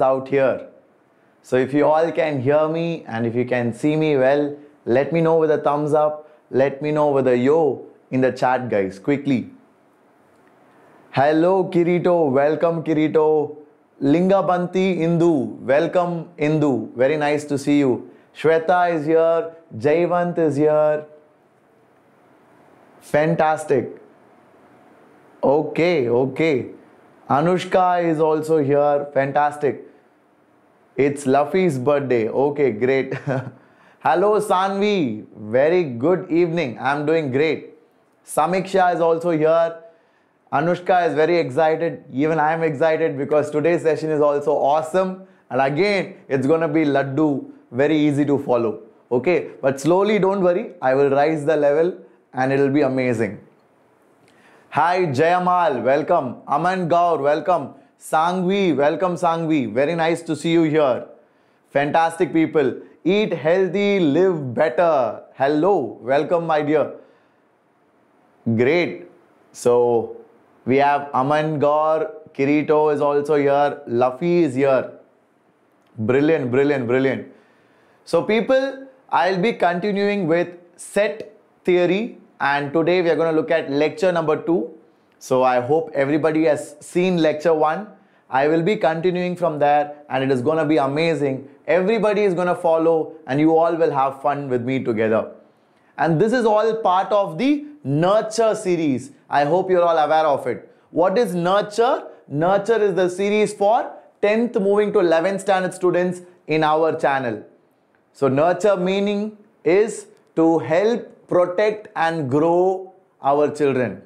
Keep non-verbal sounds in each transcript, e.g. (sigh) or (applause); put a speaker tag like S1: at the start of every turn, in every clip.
S1: out here. So if you all can hear me and if you can see me well, let me know with a thumbs up. Let me know with a yo in the chat guys, quickly. Hello Kirito, welcome Kirito. Lingabanti Indu, welcome Indu. Very nice to see you. Shweta is here, Jayvant is here. Fantastic. Okay, okay. Anushka is also here. Fantastic. It's Luffy's birthday. Okay, great. (laughs) Hello, Sanvi. Very good evening. I'm doing great. Samiksha is also here. Anushka is very excited. Even I am excited because today's session is also awesome. And again, it's going to be Laddu. Very easy to follow. Okay, but slowly, don't worry. I will rise the level and it'll be amazing. Hi Jayamal, welcome. Aman Gaur, welcome. Sangvi, welcome Sangvi. Very nice to see you here. Fantastic people. Eat healthy, live better. Hello, welcome my dear. Great. So we have Aman Gaur, Kirito is also here, Luffy is here. Brilliant, brilliant, brilliant. So people, I'll be continuing with set theory and today we are going to look at lecture number 2. So I hope everybody has seen lecture 1. I will be continuing from there and it is going to be amazing. Everybody is going to follow and you all will have fun with me together. And this is all part of the Nurture series. I hope you're all aware of it. What is Nurture? Nurture is the series for 10th moving to 11th standard students in our channel. So nurture meaning is to help protect and grow our children.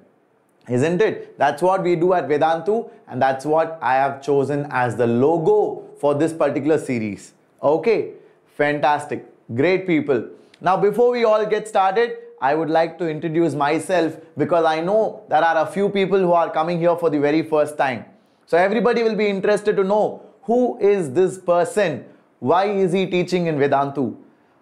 S1: Isn't it? That's what we do at Vedantu and that's what I have chosen as the logo for this particular series. Okay, fantastic. Great people. Now before we all get started, I would like to introduce myself because I know there are a few people who are coming here for the very first time. So everybody will be interested to know who is this person? Why is he teaching in Vedantu?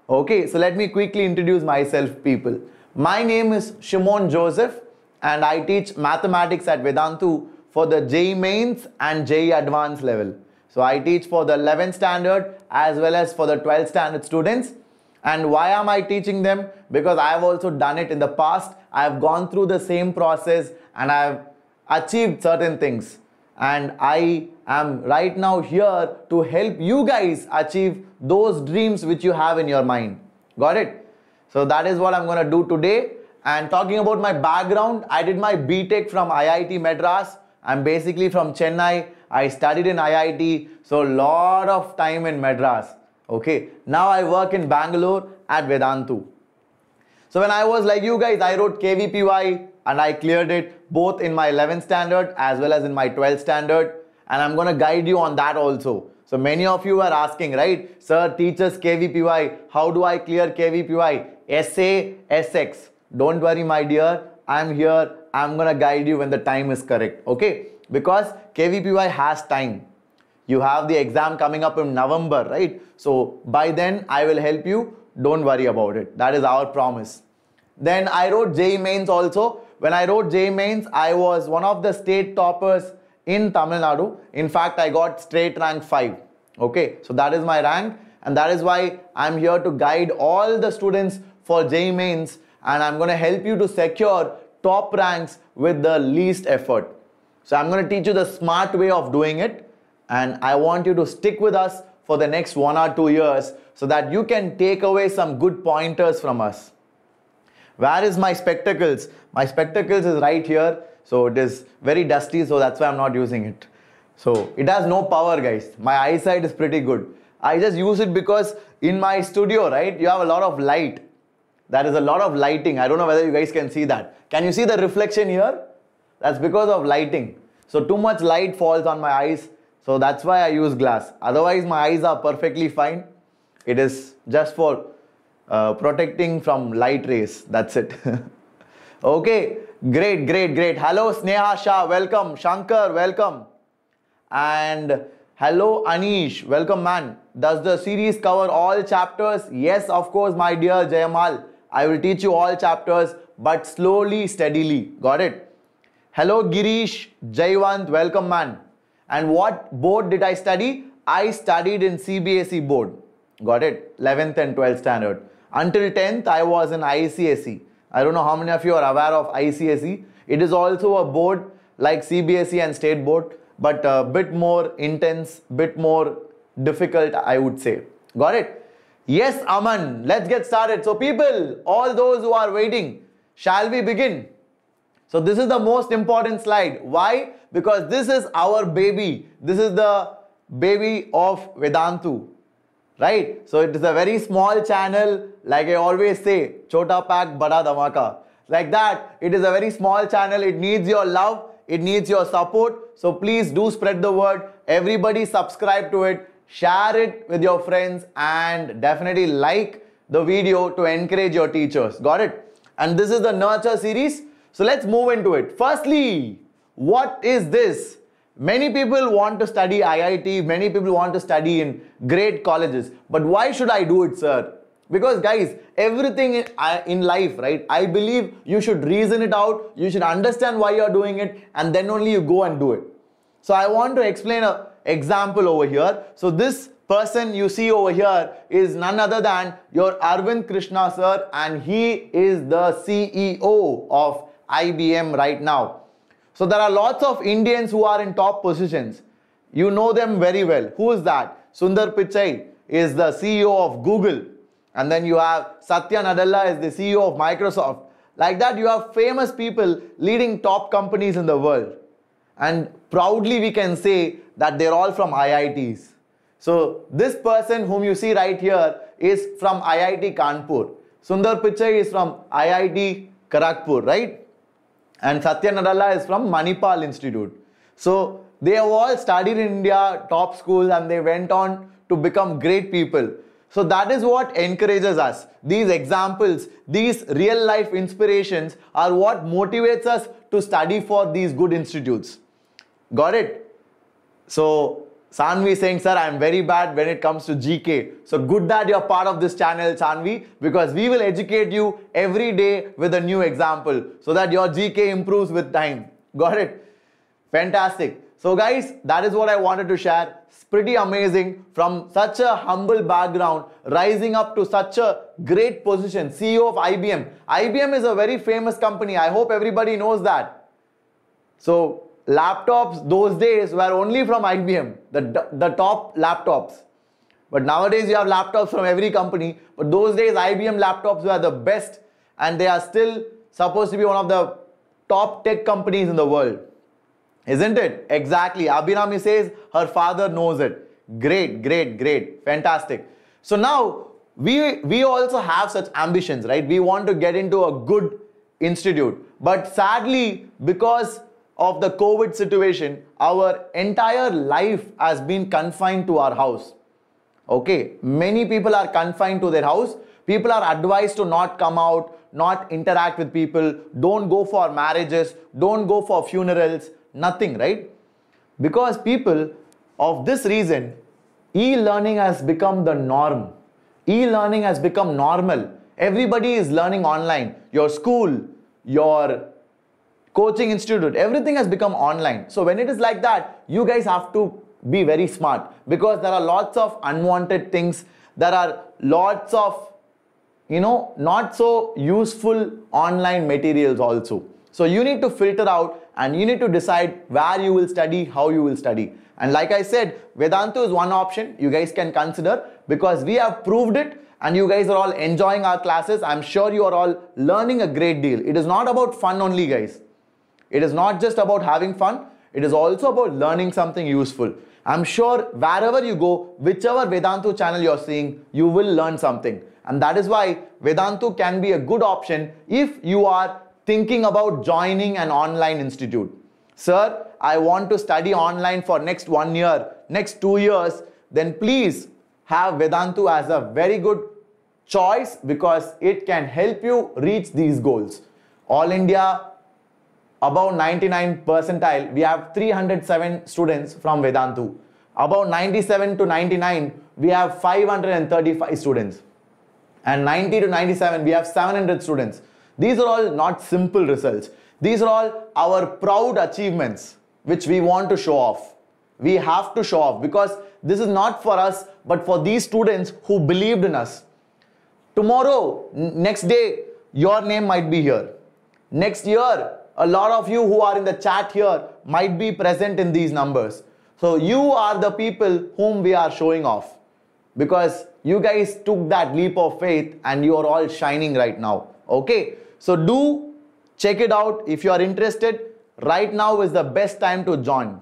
S1: Okay, so let me quickly introduce myself, people. My name is Shimon Joseph and I teach mathematics at Vedantu for the J mains and J advanced level. So I teach for the 11th standard as well as for the 12th standard students. And why am I teaching them? Because I have also done it in the past. I have gone through the same process and I have achieved certain things and I am right now here to help you guys achieve those dreams which you have in your mind. Got it? So that is what I'm going to do today. And talking about my background, I did my BTech from IIT Madras. I'm basically from Chennai. I studied in IIT, so lot of time in Madras. Okay, now I work in Bangalore at Vedantu. So when I was like you guys, I wrote KVPY, and I cleared it both in my 11th standard as well as in my 12th standard. And I'm going to guide you on that also. So many of you are asking, right? Sir, teachers KVPY, how do I clear KVPY? SA, SX. Don't worry, my dear. I'm here. I'm going to guide you when the time is correct. Okay? Because KVPY has time. You have the exam coming up in November, right? So by then, I will help you. Don't worry about it. That is our promise. Then I wrote J Mains also when I wrote J Mains, I was one of the state toppers in Tamil Nadu. In fact, I got straight rank 5. Okay, so that is my rank and that is why I'm here to guide all the students for J Mains and I'm going to help you to secure top ranks with the least effort. So I'm going to teach you the smart way of doing it and I want you to stick with us for the next one or two years so that you can take away some good pointers from us. Where is my spectacles? My spectacles is right here. So it is very dusty. So that's why I'm not using it. So it has no power guys. My eyesight is pretty good. I just use it because in my studio, right, you have a lot of light. There is a lot of lighting. I don't know whether you guys can see that. Can you see the reflection here? That's because of lighting. So too much light falls on my eyes. So that's why I use glass. Otherwise my eyes are perfectly fine. It is just for uh, protecting from light rays. That's it. (laughs) okay, great, great, great. Hello, Sneha Shah, welcome. Shankar, welcome. And hello, Anish, welcome, man. Does the series cover all chapters? Yes, of course, my dear Jayamal. I will teach you all chapters, but slowly, steadily. Got it? Hello, Girish, Jaywant. welcome, man. And what board did I study? I studied in CBSE board. Got it? 11th and 12th standard. Until 10th, I was in ICSE. I don't know how many of you are aware of ICSE. It is also a board like CBSE and state board, but a bit more intense, bit more difficult, I would say. Got it? Yes, Aman, let's get started. So people, all those who are waiting, shall we begin? So this is the most important slide. Why? Because this is our baby. This is the baby of Vedantu right? So it is a very small channel, like I always say, chota pack, bada dhamaka. Like that, it is a very small channel, it needs your love, it needs your support. So please do spread the word, everybody subscribe to it, share it with your friends and definitely like the video to encourage your teachers, got it? And this is the nurture series, so let's move into it. Firstly, what is this? Many people want to study IIT, many people want to study in great colleges. But why should I do it, sir? Because guys, everything in, life, right? I believe you should reason it out, you should understand why you're doing it, and then only you go and do it. So I want to explain an example over here. So this person you see over here is none other than your Arvind Krishna sir and he is the CEO of IBM right now. So there are lots of Indians who are in top positions. You know them very well. Who is that? Sundar Pichai is the CEO of Google. And then you have Satya Nadella is the CEO of Microsoft. Like that, you have famous people leading top companies in the world. And proudly we can say that they're all from IITs. So this person whom you see right here is from IIT Kanpur. Sundar Pichai is from IIT Kharagpur, right? and Satya Nadella is from Manipal Institute. So they have all studied in India, top schools, and they went on to become great people. So that is what encourages us. These examples, these real life inspirations are what motivates us to study for these good institutes. Got it? So Sanvi saying, sir, I'm very bad when it comes to GK. So good that you're part of this channel, Sanvi, because we will educate you every day with a new example so that your GK improves with time. (laughs) Got it? Fantastic. So guys, that is what I wanted to share. It's pretty amazing from such a humble background, rising up to such a great position, CEO of IBM. IBM is a very famous company. I hope everybody knows that. So laptops those days were only from IBM, the, the top laptops. But nowadays you have laptops from every company. But those days IBM laptops were the best and they are still supposed to be one of the top tech companies in the world. Isn't it? Exactly. Abhinami says her father knows it. Great, great, great. Fantastic. So now we, we also have such ambitions, right? We want to get into a good institute. But sadly, because of the COVID situation, our entire life has been confined to our house. Okay, many people are confined to their house. People are advised to not come out, not interact with people, don't go for marriages, don't go for funerals, nothing, right? Because people, of this reason, e-learning has become the norm. E-learning has become normal. Everybody is learning online. Your school, your coaching institute, everything has become online. So when it is like that, you guys have to be very smart because there are lots of unwanted things. There are lots of, you know, not so useful online materials also. So you need to filter out and you need to decide where you will study, how you will study. And like I said, Vedantu is one option you guys can consider because we have proved it and you guys are all enjoying our classes. I'm sure you are all learning a great deal. It is not about fun only guys. It is not just about having fun, it is also about learning something useful. I'm sure wherever you go, whichever Vedantu channel you're seeing, you will learn something. And that is why Vedantu can be a good option if you are thinking about joining an online institute. Sir, I want to study online for next one year, next two years, then please have Vedantu as a very good choice because it can help you reach these goals. All India above 99 percentile, we have 307 students from Vedantu. Above 97 to 99, we have 535 students. And 90 to 97, we have 700 students. These are all not simple results. These are all our proud achievements, which we want to show off. We have to show off because this is not for us, but for these students who believed in us. Tomorrow, next day, your name might be here. Next year, a lot of you who are in the chat here might be present in these numbers. So you are the people whom we are showing off because you guys took that leap of faith and you are all shining right now. Okay. So do check it out. If you are interested, right now is the best time to join.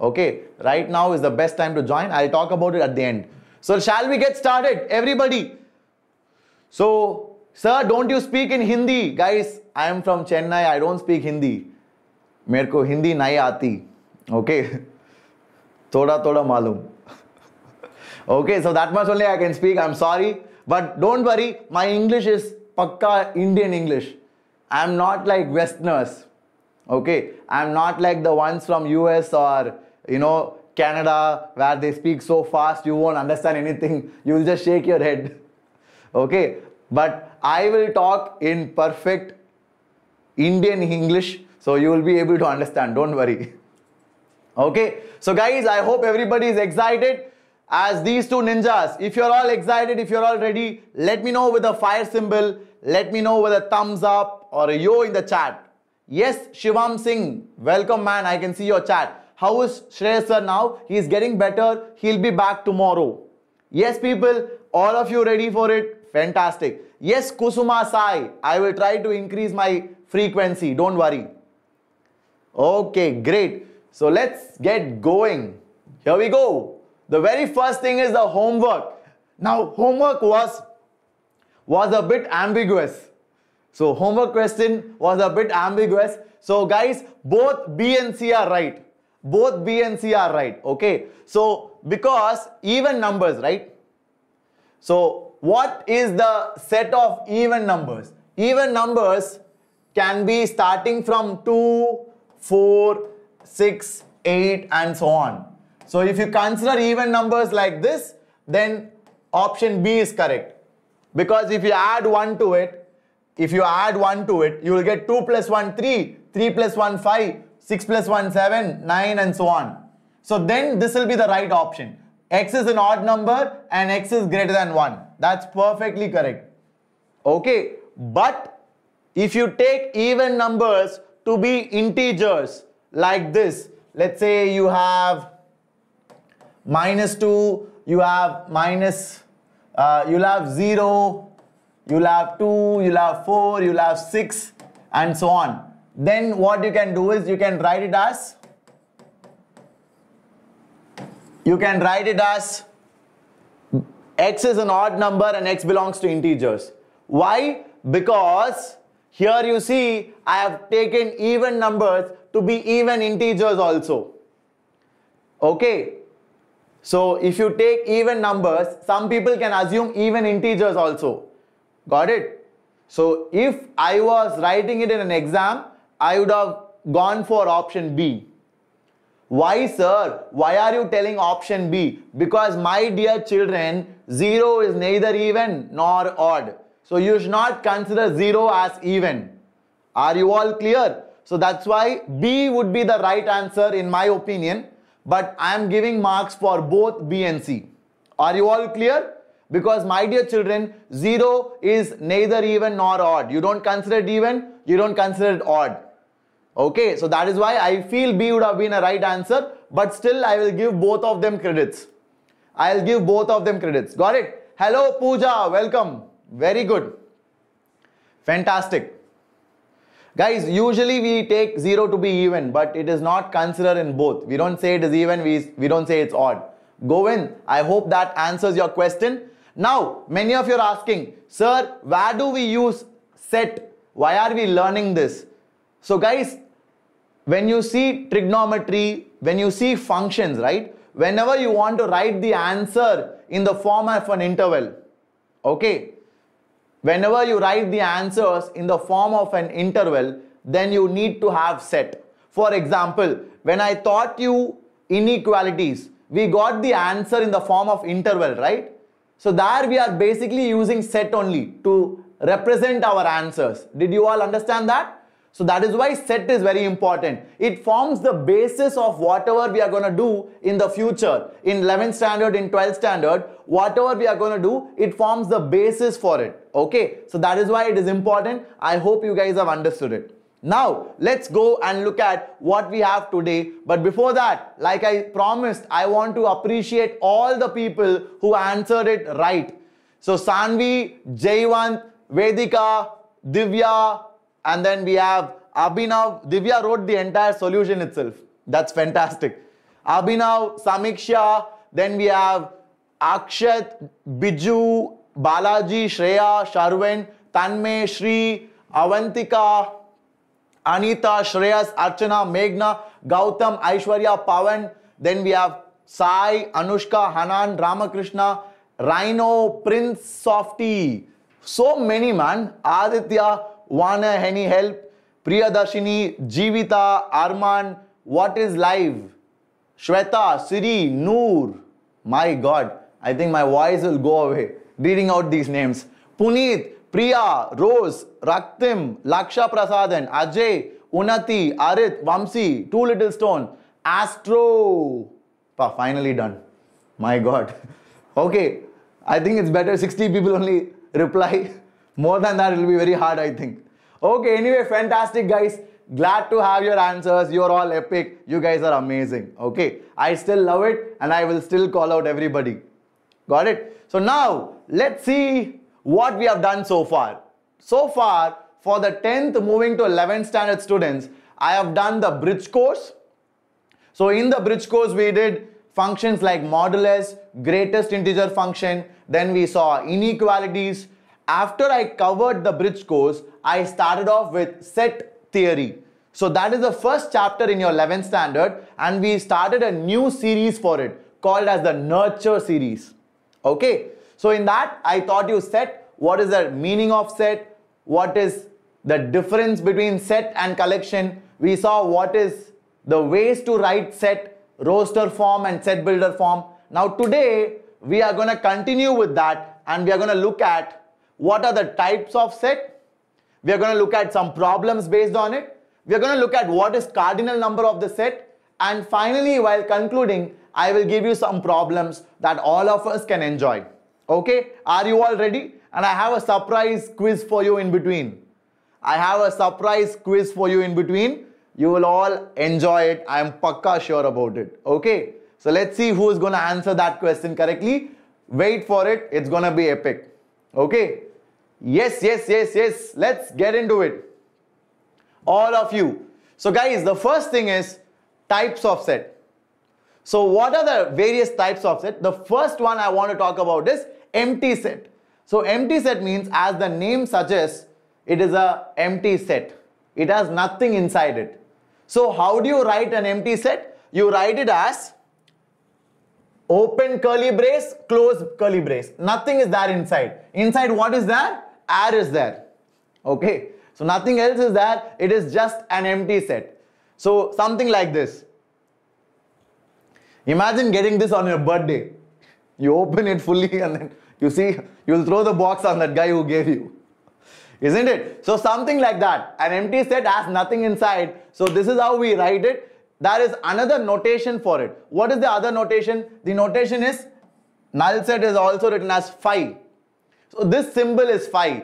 S1: Okay. Right now is the best time to join. I'll talk about it at the end. So shall we get started? Everybody. So Sir, don't you speak in Hindi? Guys, I am from Chennai. I don't मेरे को हिंदी नहीं आती okay? (laughs) थोड़ा थोड़ा मालूम (laughs) okay so that much only i can speak i'm sorry but don't worry my english is pakka indian english i'm not like westerners okay i'm not like the ones from us or you know canada where they speak so fast you won't understand anything you'll just shake your head (laughs) okay but I will talk in perfect Indian English so you will be able to understand. Don't worry. Okay. So guys, I hope everybody is excited as these two ninjas. If you're all excited, if you're all ready, let me know with a fire symbol. Let me know with a thumbs up or a yo in the chat. Yes, Shivam Singh. Welcome man. I can see your chat. How is Shreya sir now? He is getting better. He'll be back tomorrow. Yes, people, all of you ready for it? Fantastic. Yes, Kusuma Sai. I will try to increase my frequency. Don't worry. Okay, great. So let's get going. Here we go. The very first thing is the homework. Now, homework was, was a bit ambiguous. So, homework question was a bit ambiguous. So, guys, both B and C are right. Both B and C are right. Okay. So, because even numbers, right? So what is the set of even numbers? Even numbers can be starting from 2, 4, 6, 8 and so on. So if you consider even numbers like this, then option B is correct. Because if you add 1 to it, if you add 1 to it, you will get 2 plus 1, 3, 3 plus 1, 5, 6 plus 1, 7, 9 and so on. So then this will be the right option x is an odd number and x is greater than 1. That's perfectly correct. Okay, but if you take even numbers to be integers like this, let's say you have minus 2, you have minus, uh, you'll have 0, you'll have 2, you'll have 4, you'll have 6 and so on. Then what you can do is you can write it as you can write it as x is an odd number and x belongs to integers. Why? Because here you see I have taken even numbers to be even integers also. Okay. So if you take even numbers, some people can assume even integers also. Got it? So if I was writing it in an exam, I would have gone for option B. Why sir? Why are you telling option B? Because my dear children, 0 is neither even nor odd. So you should not consider 0 as even. Are you all clear? So that's why B would be the right answer in my opinion. But I am giving marks for both B and C. Are you all clear? Because my dear children, 0 is neither even nor odd. You don't consider it even, you don't consider it odd. Okay, so that is why I feel B would have been a right answer, but still I will give both of them credits. I'll give both of them credits. Got it? Hello, Pooja. Welcome. Very good. Fantastic. Guys, usually we take 0 to be even, but it is not considered in both. We don't say it is even, we, we don't say it's odd. Go in. I hope that answers your question. Now, many of you are asking, sir, where do we use set? Why are we learning this? So guys, when you see trigonometry, when you see functions, right? Whenever you want to write the answer in the form of an interval, okay? Whenever you write the answers in the form of an interval, then you need to have set. For example, when I taught you inequalities, we got the answer in the form of interval, right? So there we are basically using set only to represent our answers. Did you all understand that? So that is why set is very important. It forms the basis of whatever we are going to do in the future. In 11th standard, in 12th standard, whatever we are going to do, it forms the basis for it. Okay. So that is why it is important. I hope you guys have understood it. Now, let's go and look at what we have today. But before that, like I promised, I want to appreciate all the people who answered it right. So Sanvi, Jaywant, Vedika, Divya, and then we have Abhinav. Divya wrote the entire solution itself. That's fantastic. Abhinav, Samiksha, then we have Akshat, Biju, Balaji, Shreya, Sharwin, Tanmay, Shri, Avantika, Anita, Shreyas, Archana, Meghna, Gautam, Aishwarya, Pavan. Then we have Sai, Anushka, Hanan, Ramakrishna, Rhino, Prince, Softy. So many, man. Aditya, Vana, any help? Priyadashini, Jivita, Arman, what is life? Shweta, Siri, Noor. My God, I think my voice will go away reading out these names. Puneet, Priya, Rose, Raktim, Laksha Prasadan, Ajay, Unati, Arith, Vamsi, Two Little Stone, Astro. Pa, finally done. My God. (laughs) Okay, I think it's better 60 people only reply. (laughs) More than that, it will be very hard, I think. Okay, anyway, fantastic, guys. Glad to have your answers. You're all epic. You guys are amazing. Okay, I still love it and I will still call out everybody. Got it? So now, let's see what we have done so far. So far, for the 10th moving to 11th standard students, I have done the bridge course. So in the bridge course, we did functions like modulus, greatest integer function, then we saw inequalities, after I covered the bridge course, I started off with set theory. So that is the first chapter in your 11th standard and we started a new series for it called as the nurture series. Okay, so in that I taught you set, what is the meaning of set, what is the difference between set and collection. We saw what is the ways to write set, roster form and set builder form. Now today we are going to continue with that and we are going to look at what are the types of set? We are going to look at some problems based on it. We are going to look at what is cardinal number of the set. And finally, while concluding, I will give you some problems that all of us can enjoy. Okay, are you all ready? And I have a surprise quiz for you in between. I have a surprise quiz for you in between. You will all enjoy it. I am pakka sure about it. Okay, so let's see who is going to answer that question correctly. Wait for it. It's going to be epic. Okay, Yes, yes, yes, yes. Let's get into it. All of you. So guys, the first thing is types of set. So what are the various types of set? The first one I want to talk about is empty set. So empty set means as the name suggests, it is a empty set. It has nothing inside it. So how do you write an empty set? You write it as open curly brace, close curly brace. Nothing is there inside. Inside what is there? air is there. Okay. So nothing else is there. It is just an empty set. So something like this. Imagine getting this on your birthday. You open it fully (laughs) and then you see, you'll throw the box on that guy who gave you. Isn't it? So something like that. An empty set has nothing inside. So this is how we write it. There is another notation for it. What is the other notation? The notation is null set is also written as phi. So this symbol is 5.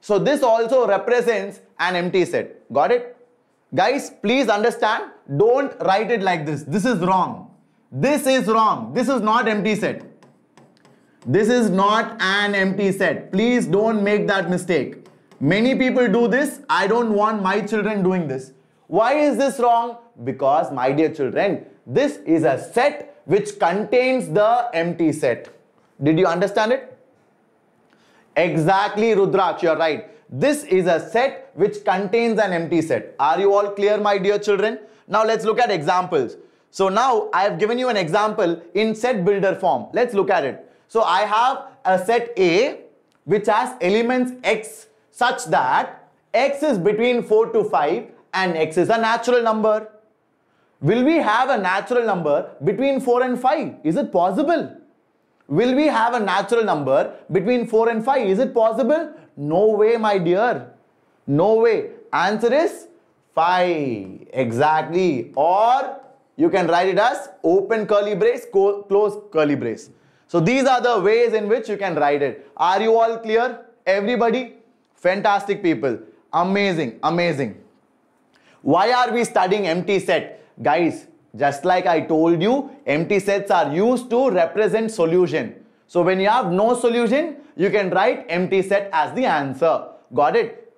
S1: So this also represents an empty set. Got it? Guys, please understand, don't write it like this. This is wrong. This is wrong. This is not empty set. This is not an empty set. Please don't make that mistake. Many people do this. I don't want my children doing this. Why is this wrong? Because, my dear children, this is a set which contains the empty set. Did you understand it? Exactly, Rudraksh. you're right. This is a set which contains an empty set. Are you all clear, my dear children? Now let's look at examples. So now I have given you an example in set builder form. Let's look at it. So I have a set A which has elements x such that x is between 4 to 5 and x is a natural number. Will we have a natural number between 4 and 5? Is it possible? Will we have a natural number between 4 and 5? Is it possible? No way, my dear. No way. Answer is 5. Exactly. Or you can write it as open curly brace, close curly brace. So these are the ways in which you can write it. Are you all clear? Everybody? Fantastic people. Amazing. Amazing. Why are we studying empty set? Guys, just like I told you, empty sets are used to represent solution. So when you have no solution, you can write empty set as the answer. Got it?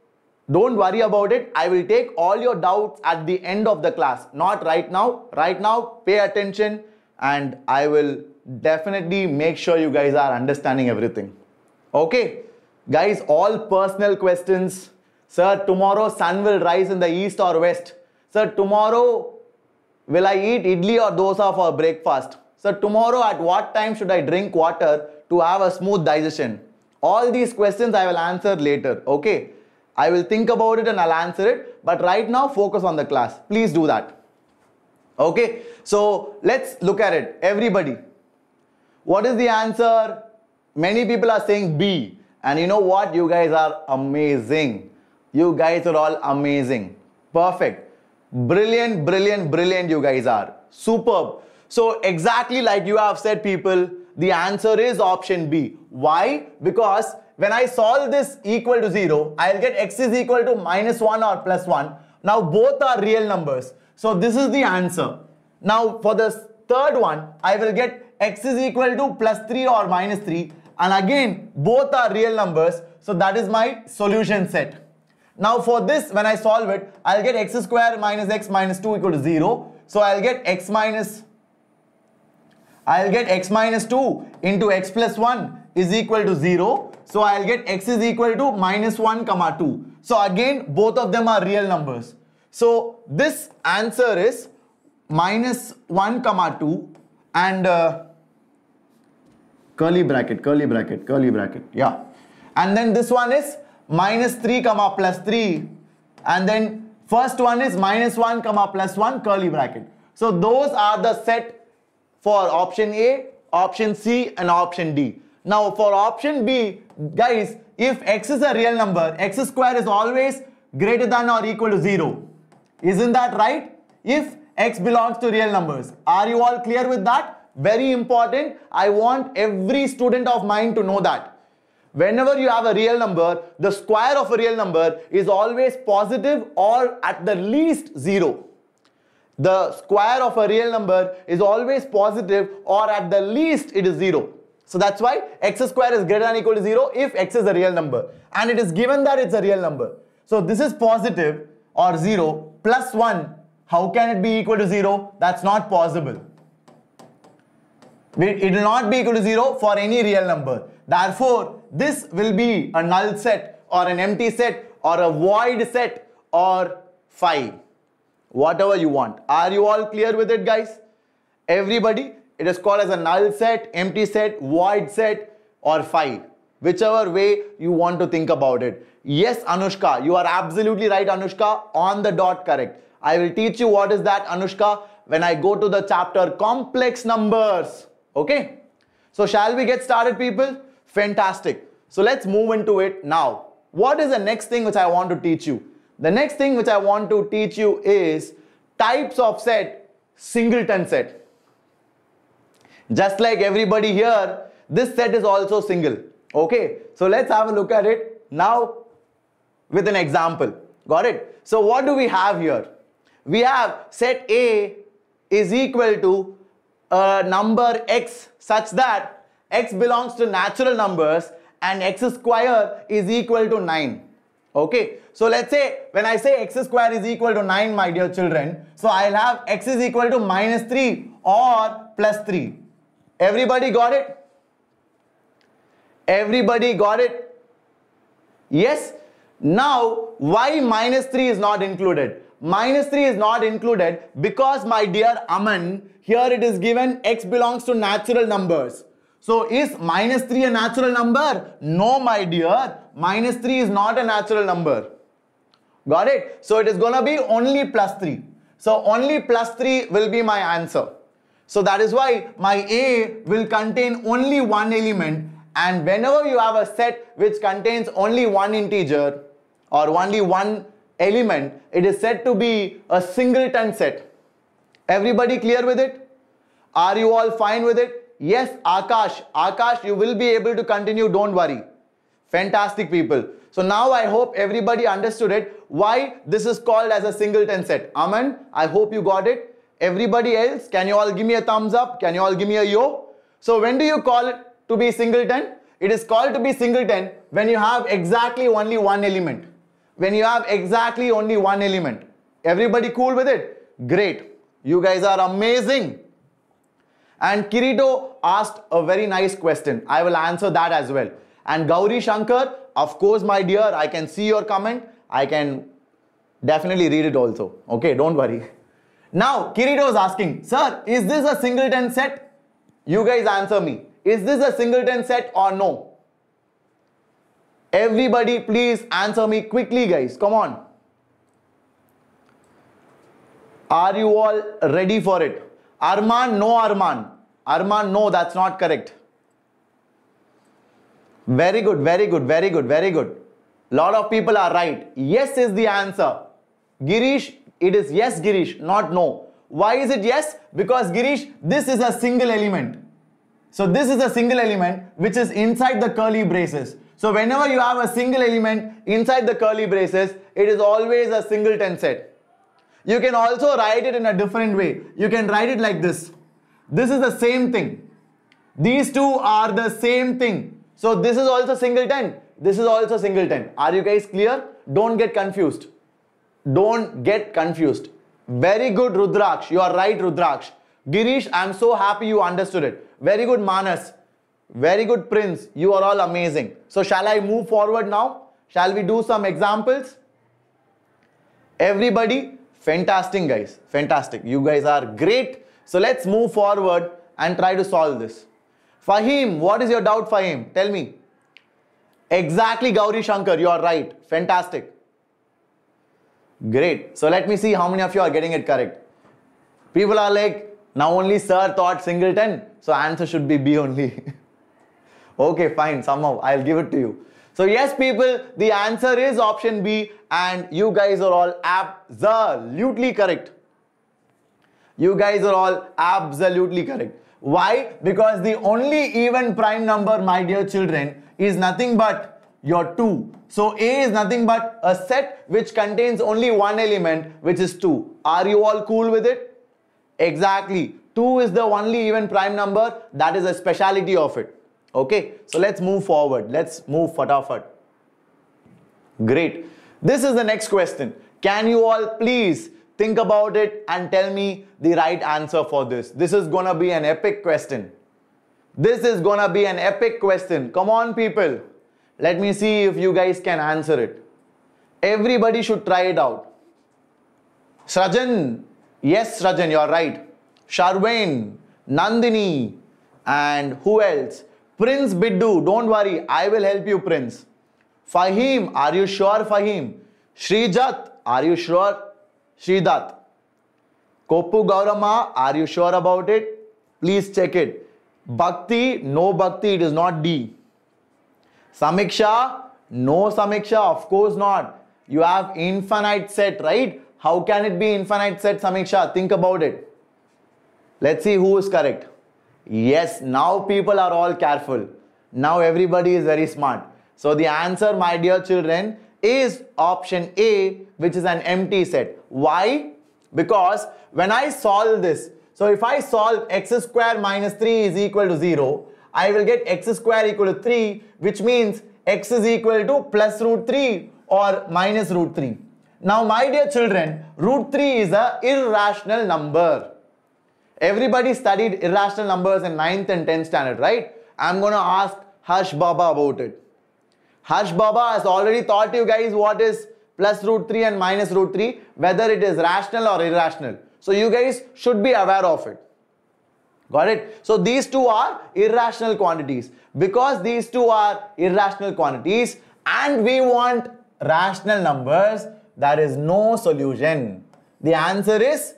S1: Don't worry about it. I will take all your doubts at the end of the class. Not right now. Right now, pay attention and I will definitely make sure you guys are understanding everything. Okay? Guys, all personal questions. Sir, tomorrow sun will rise in the east or west. Sir, tomorrow Will I eat idli or dosa for breakfast? So tomorrow at what time should I drink water to have a smooth digestion? All these questions I will answer later, okay? I will think about it and I'll answer it. But right now, focus on the class. Please do that. Okay, so let's look at it. Everybody, what is the answer? Many people are saying B. And you know what? You guys are amazing. You guys are all amazing. Perfect. Brilliant, brilliant, brilliant you guys are. Superb. So exactly like you have said people, the answer is option B. Why? Because when I solve this equal to 0, I'll get x is equal to minus 1 or plus 1. Now both are real numbers. So this is the answer. Now for the third one, I will get x is equal to plus 3 or minus 3. And again, both are real numbers. So that is my solution set. Now for this, when I solve it, I'll get x square minus x minus 2 equal to 0. So I'll get x minus, I'll get x minus 2 into x plus 1 is equal to 0. So I'll get x is equal to minus 1 comma 2. So again, both of them are real numbers. So this answer is minus 1 comma 2 and uh, curly bracket, curly bracket, curly bracket. Yeah. And then this one is minus 3 comma plus 3 and then first one is minus 1 comma plus 1 curly bracket. So those are the set for option A, option C and option D. Now for option B guys if x is a real number x square is always greater than or equal to 0. Isn't that right? If x belongs to real numbers. Are you all clear with that? Very important. I want every student of mine to know that whenever you have a real number, the square of a real number is always positive or at the least zero. The square of a real number is always positive or at the least it is zero. So that's why x square is greater than equal to zero if x is a real number. And it is given that it's a real number. So this is positive or zero plus one. How can it be equal to zero? That's not possible. It will not be equal to 0 for any real number. Therefore, this will be a null set or an empty set or a void set or 5. Whatever you want. Are you all clear with it guys? Everybody, it is called as a null set, empty set, void set or 5. Whichever way you want to think about it. Yes, Anushka, you are absolutely right Anushka, on the dot correct. I will teach you what is that Anushka when I go to the chapter complex numbers. Okay. So shall we get started people? Fantastic. So let's move into it now. What is the next thing which I want to teach you? The next thing which I want to teach you is types of set, singleton set. Just like everybody here, this set is also single. Okay, so let's have a look at it now with an example. Got it? So what do we have here? We have set A is equal to a number x such that x belongs to natural numbers and x square is equal to 9. Okay, so let's say when I say x square is equal to 9, my dear children, so I'll have x is equal to minus 3 or plus 3. Everybody got it? Everybody got it? Yes? Now, why minus 3 is not included? minus 3 is not included because my dear Aman, here it is given x belongs to natural numbers. So is minus 3 a natural number? No, my dear. Minus 3 is not a natural number. Got it? So it is going to be only plus 3. So only plus 3 will be my answer. So that is why my A will contain only one element and whenever you have a set which contains only one integer or only one element, it is said to be a singleton set. Everybody clear with it? Are you all fine with it? Yes, Akash. Akash, you will be able to continue, don't worry. Fantastic people. So now I hope everybody understood it. Why this is called as a singleton set. Aman, I hope you got it. Everybody else, can you all give me a thumbs up? Can you all give me a yo? So when do you call it to be singleton? It is called to be singleton when you have exactly only one element when you have exactly only one element. Everybody cool with it? Great. You guys are amazing. And Kirito asked a very nice question. I will answer that as well. And Gauri Shankar, of course, my dear, I can see your comment. I can definitely read it also. Okay, don't worry. Now, Kirito is asking, Sir, is this a singleton set? You guys answer me. Is this a singleton set or no? Everybody please answer me quickly guys. Come on. Are you all ready for it? Arman, no Arman. Arman, no, that's not correct. Very good, very good, very good, very good. Lot of people are right. Yes is the answer. Girish, it is yes Girish, not no. Why is it yes? Because Girish, this is a single element. So this is a single element which is inside the curly braces. So whenever you have a single element inside the curly braces, it is always a singleton set. You can also write it in a different way. You can write it like this. This is the same thing. These two are the same thing. So this is also singleton. This is also singleton. Are you guys clear? Don't get confused. Don't get confused. Very good Rudraksh. You are right Rudraksh. Girish, I am so happy you understood it. Very good Manas. Very good Prince. You are all amazing. So shall I move forward now? Shall we do some examples? Everybody, fantastic guys, fantastic. You guys are great. So let's move forward and try to solve this. Fahim, what is your doubt Fahim? Tell me. Exactly Gauri Shankar, you are right. Fantastic. Great. So let me see how many of you are getting it correct. People are like, now only sir thought singleton, so answer should be B only. (laughs) Okay, fine, somehow I'll give it to you. So yes, people, the answer is option B and you guys are all absolutely correct. You guys are all absolutely correct. Why? Because the only even prime number, my dear children, is nothing but your 2. So A is nothing but a set which contains only one element which is 2. Are you all cool with it? Exactly. 2 is the only even prime number that is a speciality of it. Okay, so let's move forward. Let's move fatafat. Great. This is the next question. Can you all please think about it and tell me the right answer for this? This is gonna be an epic question. This is gonna be an epic question. Come on, people. Let me see if you guys can answer it. Everybody should try it out. Srajan. Yes, Srajan, you're right. Sharvain, Nandini, and who else? Prince Biddu, don't worry, I will help you, Prince. Fahim, are you sure, Fahim? Srijat, are you sure? Shridat. Kopu Gaurama, are you sure about it? Please check it. Bhakti, no Bhakti, it is not D. Samiksha, no Samiksha, of course not. You have infinite set, right? How can it be infinite set, Samiksha? Think about it. Let's see who is correct. Yes, now people are all careful. Now everybody is very smart. So the answer, my dear children, is option A, which is an empty set. Why? Because when I solve this, so if I solve x square minus 3 is equal to 0, I will get x square equal to 3, which means x is equal to plus root 3 or minus root 3. Now, my dear children, root 3 is a irrational number. Everybody studied irrational numbers in 9th and 10th standard, right? I'm going to ask Harsh Baba about it. Harsh Baba has already taught you guys what is plus root 3 and minus root 3, whether it is rational or irrational. So you guys should be aware of it. Got it? So these two are irrational quantities. Because these two are irrational quantities and we want rational numbers, there is no solution. The answer is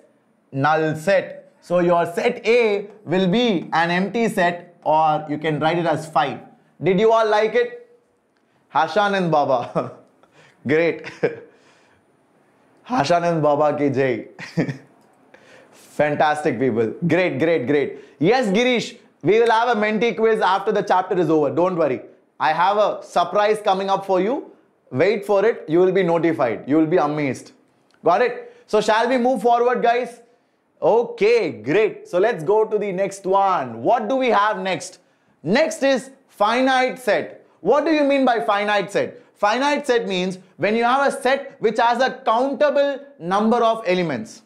S1: null set. So your set A will be an empty set or you can write it as 5. Did you all like it? Hashan and Baba. (laughs) Great. (laughs) Hashan and Baba ki jai. (laughs) Fantastic people. Great, great, great. Yes, Girish, we will have a mentee quiz after the chapter is over. Don't worry. I have a surprise coming up for you. Wait for it. You will be notified. You will be amazed. Got it? So shall we move forward, guys? Okay, great. So let's go to the next one. What do we have next? Next is finite set. What do you mean by finite set? Finite set means when you have a set which has a countable number of elements.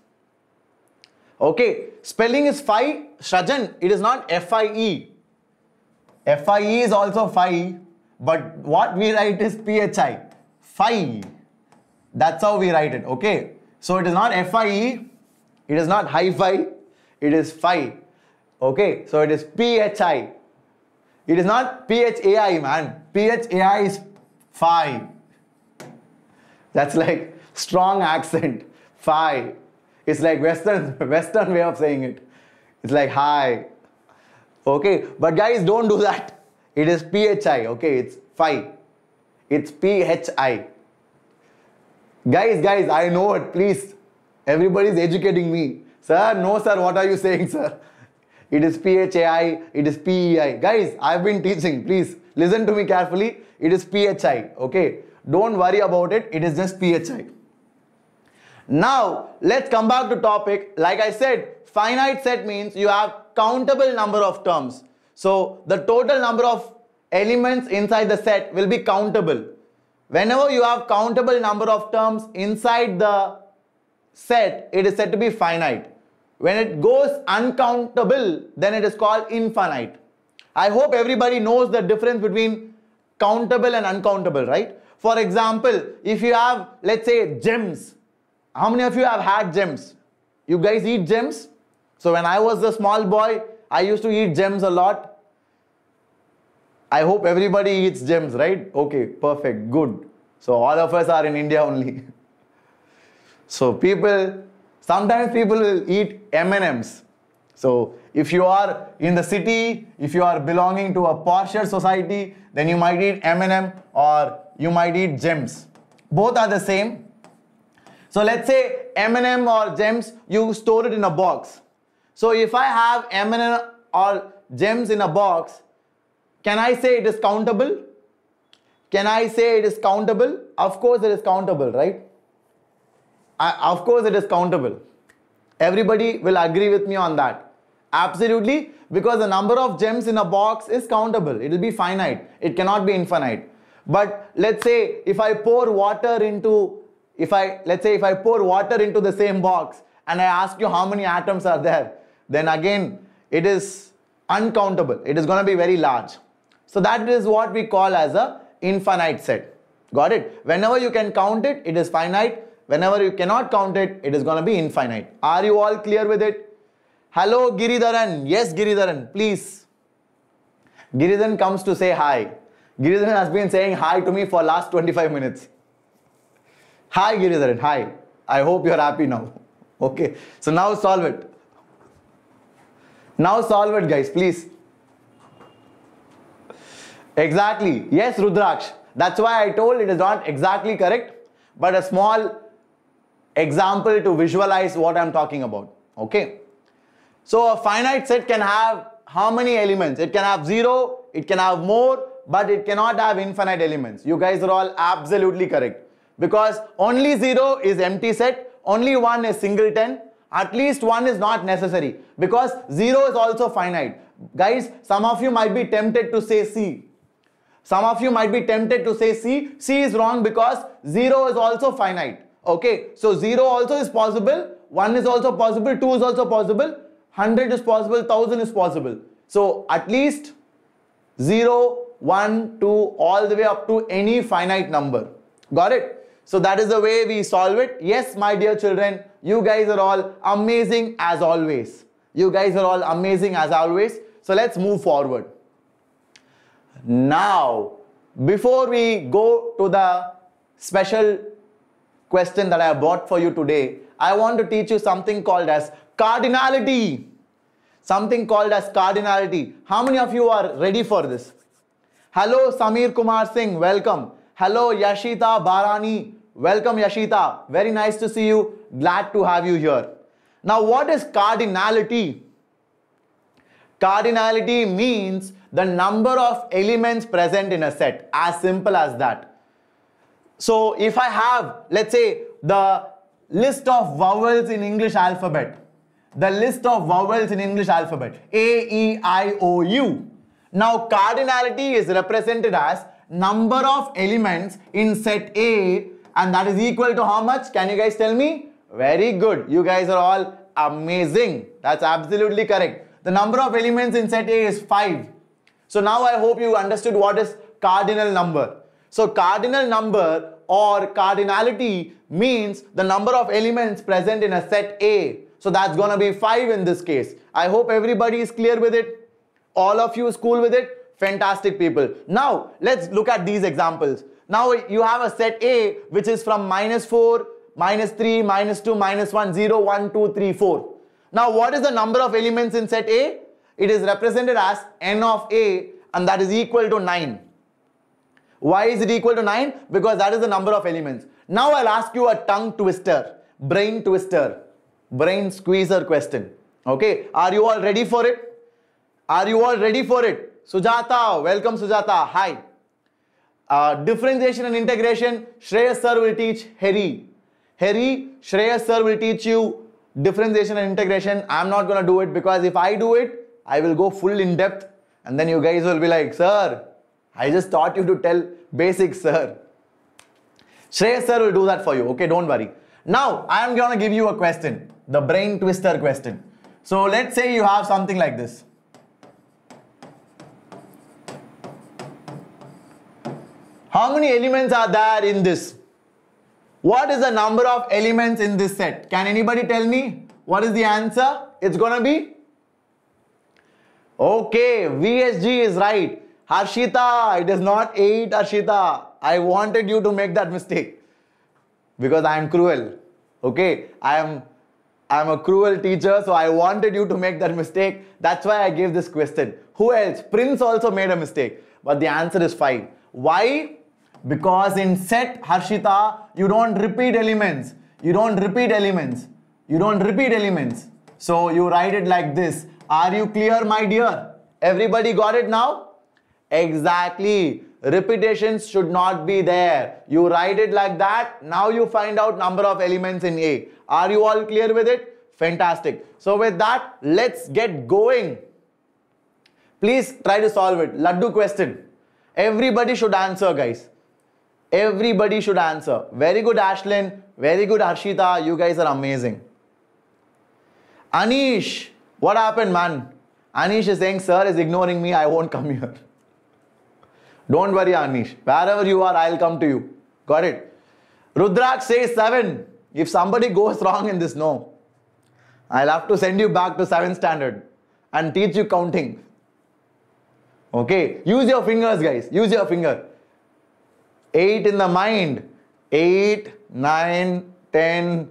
S1: Okay, spelling is phi, Shrajan, it is not f i e. F i e is also phi, but what we write is PHI, phi. That's how we write it, okay? So it is not FIE, it is not hi fi, it is phi. Okay, so it is phi. It is not phai, man. Phai is phi. That's like strong accent. Phi. It's like Western (laughs) Western way of saying it. It's like hi. Okay, but guys, don't do that. It is phi. Okay, it's phi. It's phi. Guys, guys, I know it. Please Everybody is educating me. Sir, no sir, what are you saying sir? It is PHAI, it is PEI. Guys, I've been teaching, please listen to me carefully. It is PHI, okay? Don't worry about it, it is just PHI. Now, let's come back to topic. Like I said, finite set means you have countable number of terms. So, the total number of elements inside the set will be countable. Whenever you have countable number of terms inside the set, it is said to be finite. When it goes uncountable, then it is called infinite. I hope everybody knows the difference between countable and uncountable, right? For example, if you have, let's say, gems. How many of you have had gems? You guys eat gems? So when I was a small boy, I used to eat gems a lot. I hope everybody eats gems, right? Okay, perfect, good. So all of us are in India only. (laughs) So people, sometimes people will eat M&Ms. So if you are in the city, if you are belonging to a partial society, then you might eat M&M or you might eat gems. Both are the same. So let's say M&M or gems, you store it in a box. So if I have M&M or gems in a box, can I say it is countable? Can I say it is countable? Of course it is countable, right? I, of course, it is countable. Everybody will agree with me on that. Absolutely, because the number of gems in a box is countable. It will be finite. It cannot be infinite. But let's say if I pour water into, if I, let's say if I pour water into the same box and I ask you how many atoms are there, then again, it is uncountable. It is going to be very large. So that is what we call as a infinite set. Got it? Whenever you can count it, it is finite. Whenever you cannot count it, it is going to be infinite. Are you all clear with it? Hello, Giridharan. Yes, Giridharan, please. Giridharan comes to say hi. Giridharan has been saying hi to me for last 25 minutes. Hi, Giridharan. Hi. I hope you're happy now. (laughs) Okay. So now solve it. Now solve it, guys, please. Exactly. Yes, Rudraksh. That's why I told it is not exactly correct, but a small example to visualize what I'm talking about. Okay. So a finite set can have how many elements? It can have zero, it can have more, but it cannot have infinite elements. You guys are all absolutely correct. Because only zero is empty set, only one is singleton, at least one is not necessary. Because zero is also finite. Guys, some of you might be tempted to say C. Some of you might be tempted to say C. C is wrong because zero is also finite. Okay, so 0 also is possible, 1 is also possible, 2 is also possible, 100 is possible, 1000 is possible. So at least 0, 1, 2 all the way up to any finite number. Got it? So that is the way we solve it. Yes, my dear children, you guys are all amazing as always. You guys are all amazing as always. So let's move forward. Now, before we go to the special question that I have brought for you today, I want to teach you something called as cardinality. Something called as cardinality. How many of you are ready for this? Hello, Samir Kumar Singh. Welcome. Hello, Yashita Barani. Welcome, Yashita. Very nice to see you. Glad to have you here. Now, what is cardinality? Cardinality means the number of elements present in a set. As simple as that. So if I have, let's say, the list of vowels in English alphabet, the list of vowels in English alphabet, A, E, I, O, U. Now cardinality is represented as number of elements in set A and that is equal to how much? Can you guys tell me? Very good. You guys are all amazing. That's absolutely correct. The number of elements in set A is 5. So now I hope you understood what is cardinal number. So cardinal number or cardinality means the number of elements present in a set A. So that's gonna be 5 in this case. I hope everybody is clear with it. All of you is cool with it. Fantastic people. Now let's look at these examples. Now you have a set A which is from minus 4, minus 3, minus 2, minus 1, 0, 1, 2, 3, 4. Now what is the number of elements in set A? It is represented as n of A and that is equal to 9. Why is it equal to 9? Because that is the number of elements. Now I'll ask you a tongue twister, brain twister, brain squeezer question. Okay, are you all ready for it? Are you all ready for it? Sujata, welcome Sujata, hi. Uh, differentiation and integration, Shreyas sir will teach Harry. Harry, Shreyas sir will teach you differentiation and integration. I'm not going to do it because if I do it, I will go full in depth and then you guys will be like, sir, I just taught you to tell basic sir. Shreyas sir will do that for you. Okay, don't worry. Now, I am going to give you a question. The brain twister question. So, let's say you have something like this. How many elements are there in this? What is the number of elements in this set? Can anybody tell me what is the answer? It's going to be? Okay, VSG is right. Harshita, it is not 8, Harshita. I wanted you to make that mistake. Because I am cruel. Okay? I am I am a cruel teacher, so I wanted you to make that mistake. That's why I gave this question. Who else? Prince also made a mistake. But the answer is 5. Why? Because in set, Harshita, you don't repeat elements. You don't repeat elements. You don't repeat elements. So you write it like this. Are you clear, my dear? Everybody got it now? Exactly. Repetitions should not be there. You write it like that. Now you find out number of elements in A. Are you all clear with it? Fantastic. So with that, let's get going. Please try to solve it. Laddu question. Everybody should answer, guys. Everybody should answer. Very good, Ashlyn. Very good, Harshita. You guys are amazing. Anish, what happened, man? Anish is saying, sir is ignoring me. I won't come here. Don't worry, Anish. Wherever you are, I'll come to you. Got it? Rudrak says 7. If somebody goes wrong in this, no. I'll have to send you back to 7th standard and teach you counting. Okay? Use your fingers, guys. Use your finger. 8 in the mind. 8, eleven,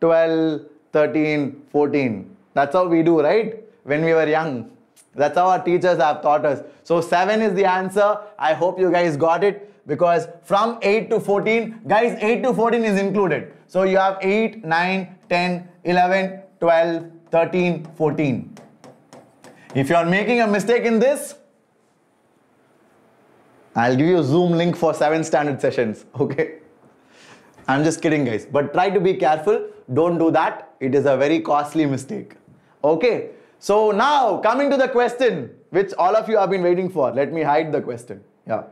S1: twelve, thirteen, fourteen. That's how we do, right? When we were young. That's how our teachers have taught us. So 7 is the answer. I hope you guys got it because from 8 to 14, guys, 8 to 14 is included. So you have 8, 9, 10, 11, 12, 13, 14. If you are making a mistake in this, I'll give you a Zoom link for 7 standard sessions, (laughs) okay? I'm just kidding guys, but try to be careful. Don't do that. It is a very costly mistake. Okay, so now coming to the question, which all of you have been waiting for. Let me hide the question. Yeah.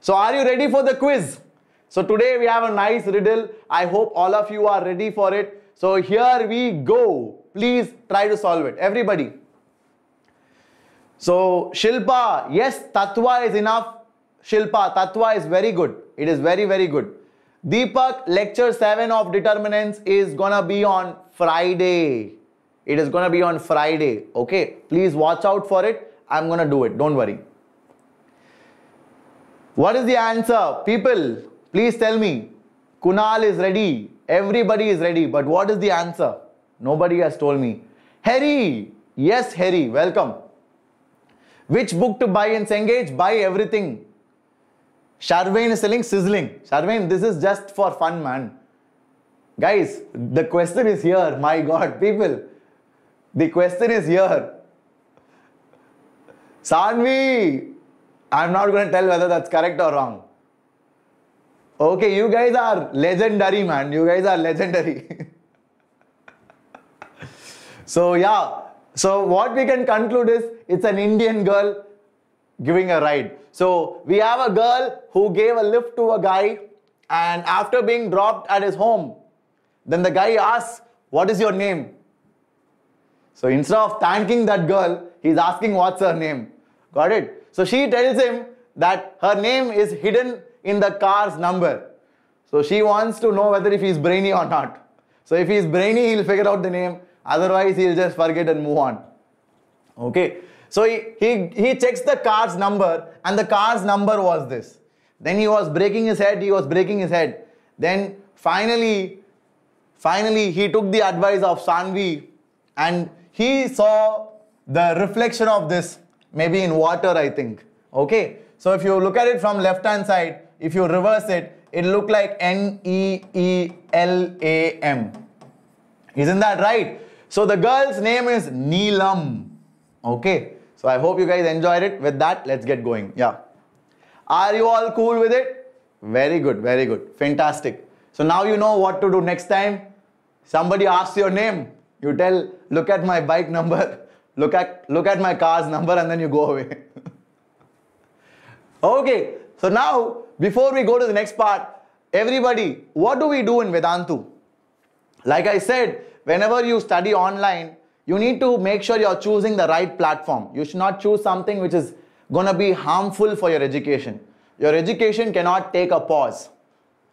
S1: So are you ready for the quiz? So today we have a nice riddle. I hope all of you are ready for it. So here we go. Please try to solve it. Everybody. So Shilpa, yes, Tatwa is enough. Shilpa, Tatwa is very good. It is very, very good. Deepak, lecture 7 of determinants is gonna be on Friday. It is gonna be on Friday, okay? Please watch out for it. I'm gonna do it, don't worry. What is the answer? People, please tell me. Kunal is ready. Everybody is ready. But what is the answer? Nobody has told me. Harry. Yes, Harry. Welcome. Which book to buy in Sengage? Buy everything. Sharvain is selling sizzling. Sharvain, this is just for fun, man. Guys, the question is here. My God, people. The question is here. Sanvi, I'm not going to tell whether that's correct or wrong. Okay, you guys are legendary, man. You guys are legendary. (laughs) so, yeah. So, what we can conclude is it's an Indian girl giving a ride. So, we have a girl who gave a lift to a guy and after being dropped at his home, then the guy asks, What is your name? So instead of thanking that girl, he's asking what's her name. Got it? So she tells him that her name is hidden in the car's number. So she wants to know whether if he's brainy or not. So if he's brainy, he'll figure out the name. Otherwise, he'll just forget and move on. Okay. So he, he, he checks the car's number and the car's number was this. Then he was breaking his head, he was breaking his head. Then finally, finally he took the advice of Sanvi and he saw the reflection of this maybe in water, I think. Okay. So if you look at it from left hand side, if you reverse it, it looked like N-E-E-L-A-M. Isn't that right? So the girl's name is Neelam. Okay. So I hope you guys enjoyed it. With that, let's get going. Yeah. Are you all cool with it? Very good. Very good. Fantastic. So now you know what to do next time. Somebody asks your name. You tell look at my bike number, (laughs) look at, look at my car's number and then you go away. (laughs) okay, so now before we go to the next part, everybody, what do we do in Vedantu? Like I said, whenever you study online, you need to make sure you're choosing the right platform. You should not choose something which is going to be harmful for your education. Your education cannot take a pause.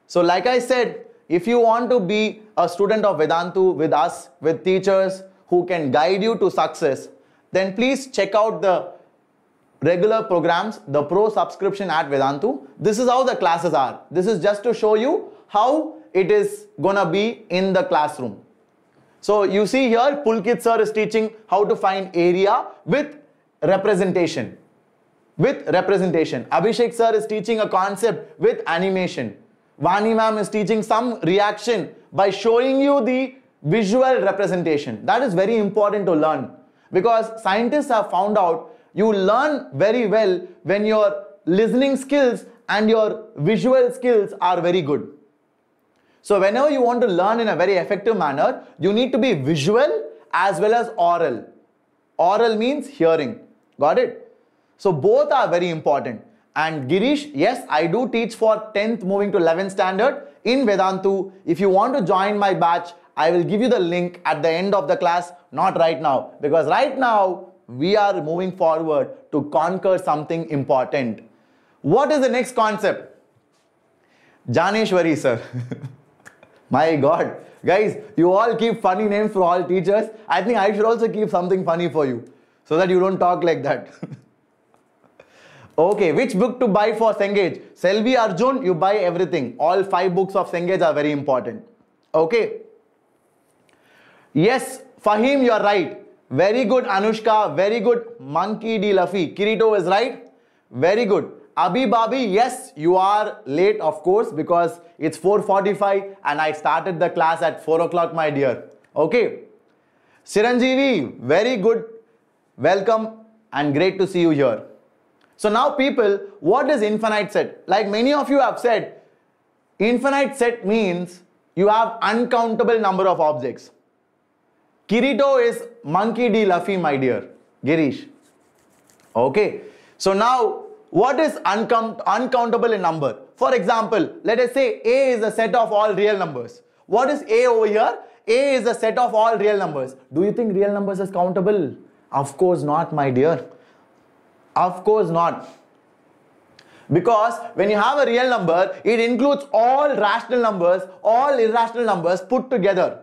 S1: So like I said, if you want to be a student of Vedantu with us, with teachers, who can guide you to success, then please check out the regular programs, the pro subscription at Vedantu. This is how the classes are. This is just to show you how it is gonna be in the classroom. So you see here, Pulkit sir is teaching how to find area with representation. With representation. Abhishek sir is teaching a concept with animation. Vani ma'am is teaching some reaction by showing you the visual representation. That is very important to learn because scientists have found out you learn very well when your listening skills and your visual skills are very good. So whenever you want to learn in a very effective manner, you need to be visual as well as oral. Oral means hearing. Got it? So both are very important. And Girish, yes, I do teach for 10th moving to 11th standard in Vedantu. If you want to join my batch, I will give you the link at the end of the class, not right now. Because right now, we are moving forward to conquer something important. What is the next concept? Janeshwari, sir. (laughs) My God. Guys, you all keep funny names for all teachers. I think I should also keep something funny for you so that you don't talk like that. (laughs) okay, which book to buy for Cengage? Selvi Arjun, you buy everything. All five books of Cengage are very important. Okay. Yes, Fahim, you are right. Very good, Anushka. Very good, Monkey D. Luffy. Kirito is right. Very good. Abhi Babi, yes, you are late, of course, because it's 4.45 and I started the class at 4 o'clock, my dear. Okay. Siranjeevi, very good. Welcome and great to see you here. So now people, what is infinite set? Like many of you have said, infinite set means you have uncountable number of objects. Kirito is monkey D. Luffy, my dear. Girish. Okay. So now, what is uncount uncountable in number? For example, let us say A is a set of all real numbers. What is A over here? A is a set of all real numbers. Do you think real numbers is countable? Of course not, my dear. Of course not. Because when you have a real number, it includes all rational numbers, all irrational numbers put together.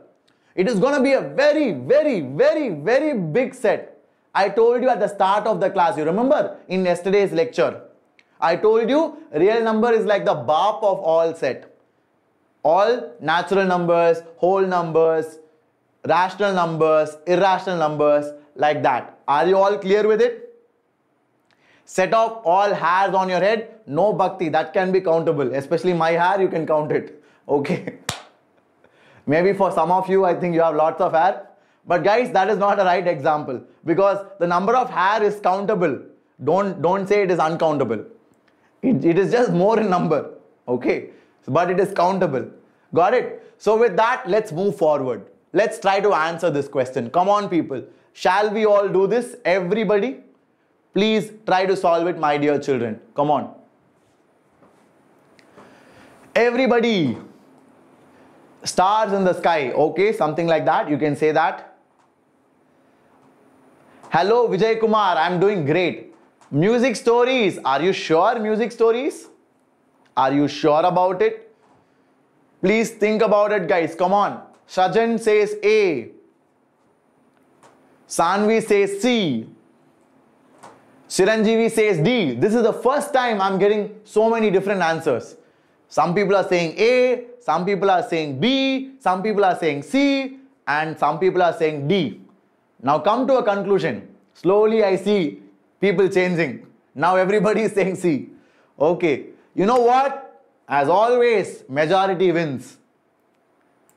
S1: It is going to be a very, very, very, very big set. I told you at the start of the class, you remember in yesterday's lecture. I told you real number is like the BAP of all set. All natural numbers, whole numbers, rational numbers, irrational numbers like that. Are you all clear with it? Set of all hairs on your head, no bhakti, that can be countable. Especially my hair, you can count it. Okay. (laughs) Maybe for some of you, I think you have lots of hair. But guys, that is not a right example because the number of hair is countable. Don't, don't say it is uncountable. It, it is just more in number. Okay. But it is countable. Got it? So with that, let's move forward. Let's try to answer this question. Come on, people. Shall we all do this? Everybody, please try to solve it, my dear children. Come on. Everybody stars in the sky okay something like that you can say that hello vijay kumar i'm doing great music stories are you sure music stories are you sure about it please think about it guys come on Shajan says a sanvi says c Siranjeevi says D. This is the first time I'm getting so many different answers. Some people are saying A, some people are saying B, some people are saying C, and some people are saying D. Now come to a conclusion. Slowly I see people changing. Now everybody (laughs) is saying C. Okay, you know what? As always, majority wins.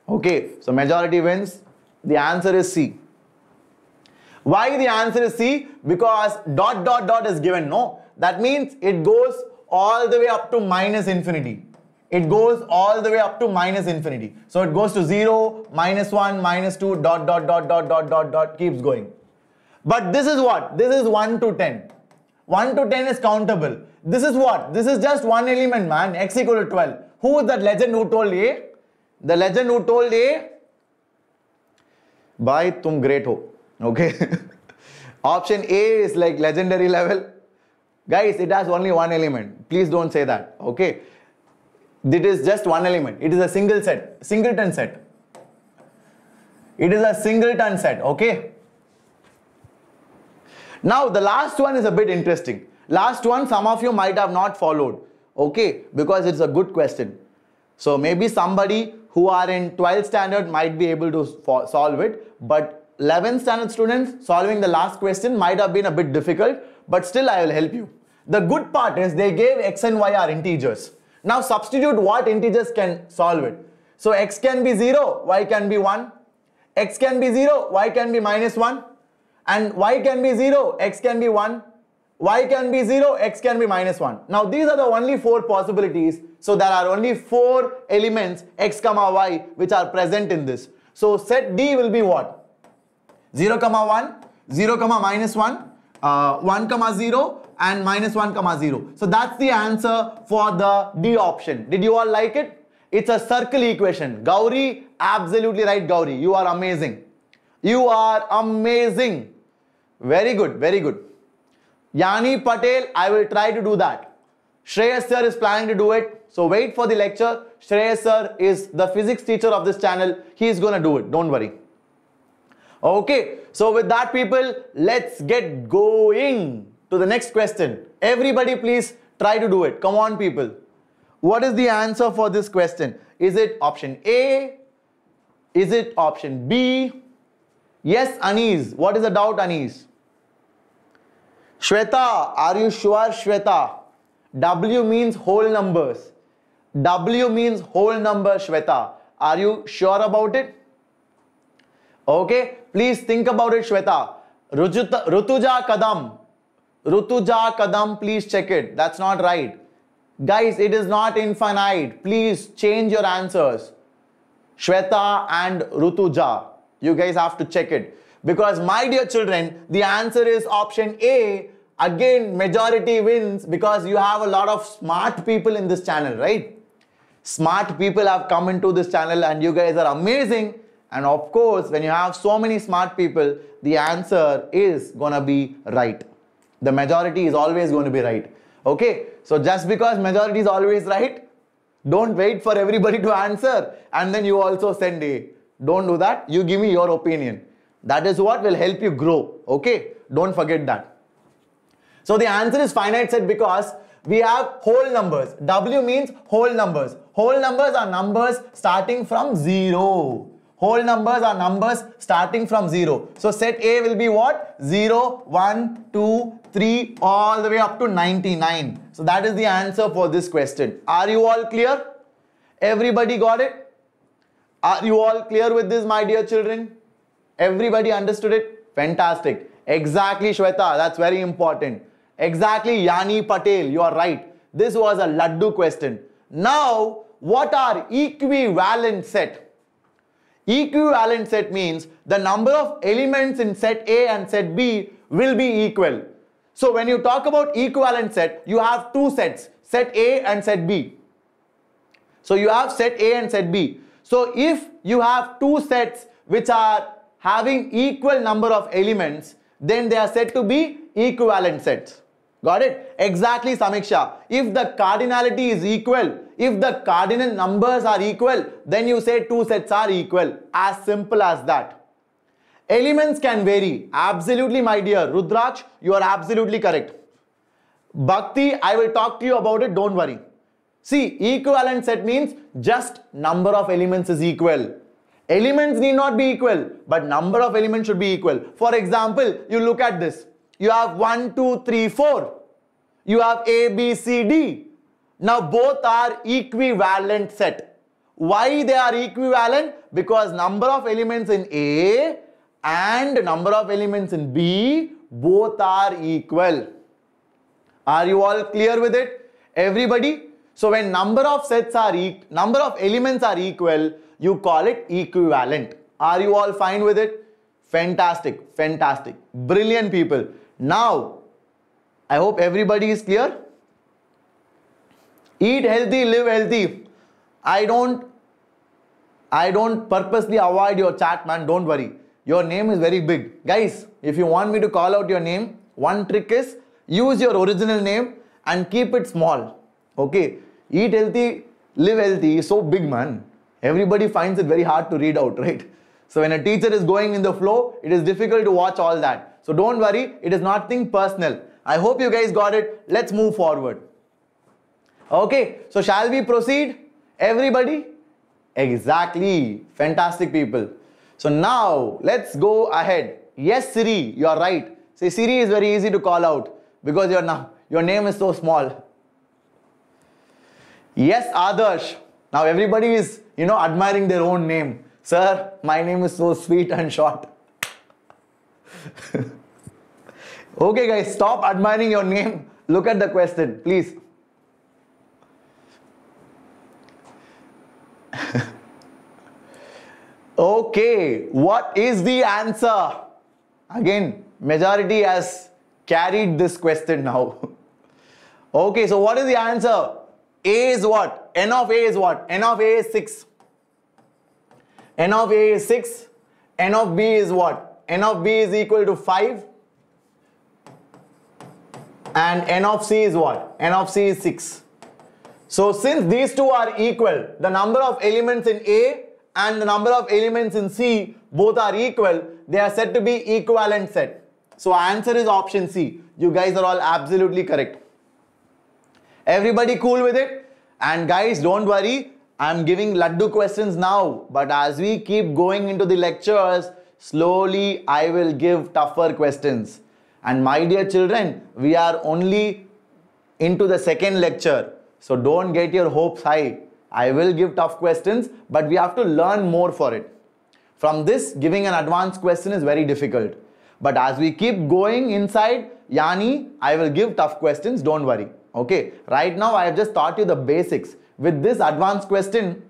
S1: Okay, so majority wins. The answer is C. Why the answer is C? Because dot dot dot is given, no? That means it goes all the way up to minus infinity it goes all the way up to minus infinity. So it goes to 0, minus 1, minus 2, dot, dot, dot, dot, dot, dot, dot, keeps going. But this is what? This is 1 to 10. 1 to 10 is countable. This is what? This is just one element, man. X equal to 12. Who is that legend who told A? The legend who told A? Bhai, tum great ho. Okay. (laughs) Option A is like legendary level. Guys, it has only one element. Please don't say that. Okay. It is just one element. It is a single set, singleton set. It is a singleton set, okay? Now, the last one is a bit interesting. Last one, some of you might have not followed, okay? Because it's a good question. So, maybe somebody who are in 12th standard might be able to solve it, but 11th standard students solving the last question might have been a bit difficult, but still I will help you. The good part is they gave x and y are integers. Now substitute what integers can solve it. So x can be 0, y can be 1. x can be 0, y can be minus 1. And y can be 0, x can be 1. y can be 0, x can be minus 1. Now these are the only four possibilities. So there are only four elements x comma y which are present in this. So set D will be what? 0 comma 1, 0 comma minus 1, uh, 1 comma 0, and minus 1 comma 0. So that's the answer for the D option. Did you all like it? It's a circle equation. Gauri, absolutely right Gauri. You are amazing. You are amazing. Very good, very good. Yani Patel, I will try to do that. Shreyas sir is planning to do it. So wait for the lecture. Shreyas sir is the physics teacher of this channel. He is going to do it. Don't worry. Okay. So with that people, let's get going to the next question. Everybody please try to do it. Come on people. What is the answer for this question? Is it option A? Is it option B? Yes, Anis. What is the doubt, Anis? Shweta, are you sure, Shweta? W means whole numbers. W means whole number, Shweta. Are you sure about it? Okay, please think about it, Shweta. Rutuja Kadam. Rutuja Kadam, please check it. That's not right. Guys, it is not infinite. Please change your answers. Shweta and Rutuja. You guys have to check it. Because my dear children, the answer is option A. Again, majority wins because you have a lot of smart people in this channel, right? Smart people have come into this channel and you guys are amazing. And of course, when you have so many smart people, the answer is gonna be right. The majority is always going to be right. Okay, so just because majority is always right, don't wait for everybody to answer and then you also send A. Don't do that. You give me your opinion. That is what will help you grow. Okay, don't forget that. So the answer is finite set because we have whole numbers. W means whole numbers. Whole numbers are numbers starting from 0. Whole numbers are numbers starting from 0. So set A will be what? 0, 1, 2, 3 all the way up to 99. So that is the answer for this question. Are you all clear? Everybody got it? Are you all clear with this, my dear children? Everybody understood it? Fantastic. Exactly, Shweta. That's very important. Exactly, Yani Patel. You are right. This was a Laddu question. Now, what are equivalent set? Equivalent set means the number of elements in set A and set B will be equal. So when you talk about equivalent set, you have two sets, set A and set B. So you have set A and set B. So if you have two sets which are having equal number of elements, then they are said to be equivalent sets. Got it? Exactly, Samiksha. If the cardinality is equal, if the cardinal numbers are equal, then you say two sets are equal. As simple as that. Elements can vary. Absolutely, my dear. Rudraj, you are absolutely correct. Bhakti, I will talk to you about it. Don't worry. See, equivalent set means just number of elements is equal. Elements need not be equal, but number of elements should be equal. For example, you look at this. You have 1, 2, 3, 4. You have A, B, C, D. Now both are equivalent set. Why they are equivalent? Because number of elements in A and number of elements in B both are equal. Are you all clear with it? Everybody? So when number of sets are equal, number of elements are equal, you call it equivalent. Are you all fine with it? Fantastic, fantastic, brilliant people. Now, I hope everybody is clear. Eat healthy, live healthy. I don't, I don't purposely avoid your chat, man. Don't worry your name is very big. Guys, if you want me to call out your name, one trick is use your original name and keep it small. Okay, eat healthy, live healthy is so big, man. Everybody finds it very hard to read out, (laughs) right? So when a teacher is going in the flow, it is difficult to watch all that. So don't worry, it is nothing personal. I hope you guys got it. Let's move forward. Okay, so shall we proceed? Everybody? Exactly. Fantastic people. So now let's go ahead. Yes, Siri, you are right. See, Siri is very easy to call out because your, your name is so small. Yes, Adarsh. Now everybody is, you know, admiring their own name. Sir, my name is so sweet and short. (laughs) okay, guys, stop admiring your name. Look at the question, please. (laughs) Okay, what is the answer? Again, majority has carried this question now. (laughs) okay, so what is the answer? A is what? N of A is what? N of A is 6. N of A is 6. N of B is what? N of B is equal to 5. And N of C is what? N of C is 6. So since these two are equal, the number of elements in A and the number of elements in C both are equal, they are said to be equivalent set. So answer is option C. You guys are all absolutely correct. Everybody cool with it? And guys, don't worry. I'm giving Laddu questions now. But as we keep going into the lectures, slowly I will give tougher questions. And my dear children, we are only into the second lecture. So don't get your hopes high. I will give tough questions, but we have to learn more for it. From this, giving an advanced question is very difficult. But as we keep going inside, Yani, I will give tough questions, don't worry. Okay, right now I have just taught you the basics. With this advanced question,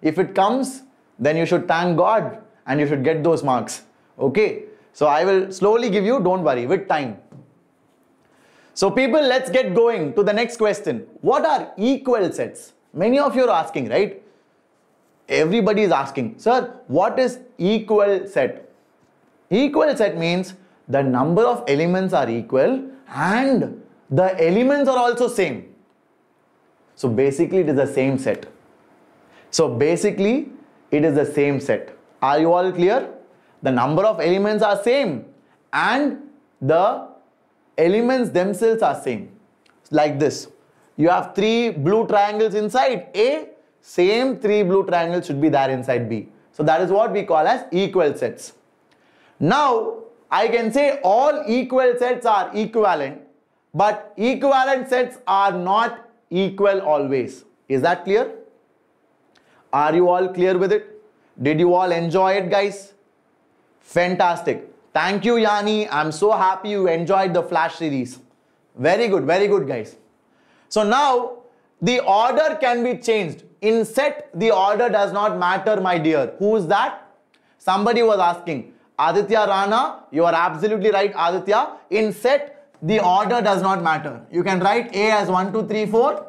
S1: if it comes, then you should thank God and you should get those marks. Okay, so I will slowly give you, don't worry, with time. So people, let's get going to the next question. What are equal sets? Many of you are asking, right? Everybody is asking, sir, what is equal set? Equal set means the number of elements are equal and the elements are also same. So basically it is the same set. So basically it is the same set. Are you all clear? The number of elements are same and the elements themselves are same. Like this you have three blue triangles inside A, same three blue triangles should be there inside B. So that is what we call as equal sets. Now, I can say all equal sets are equivalent, but equivalent sets are not equal always. Is that clear? Are you all clear with it? Did you all enjoy it, guys? Fantastic. Thank you, Yani. I'm so happy you enjoyed the Flash series. Very good, very good, guys. So now the order can be changed. In set, the order does not matter, my dear. Who is that? Somebody was asking. Aditya Rana, you are absolutely right, Aditya. In set, the order does not matter. You can write A as 1, 2, 3, 4.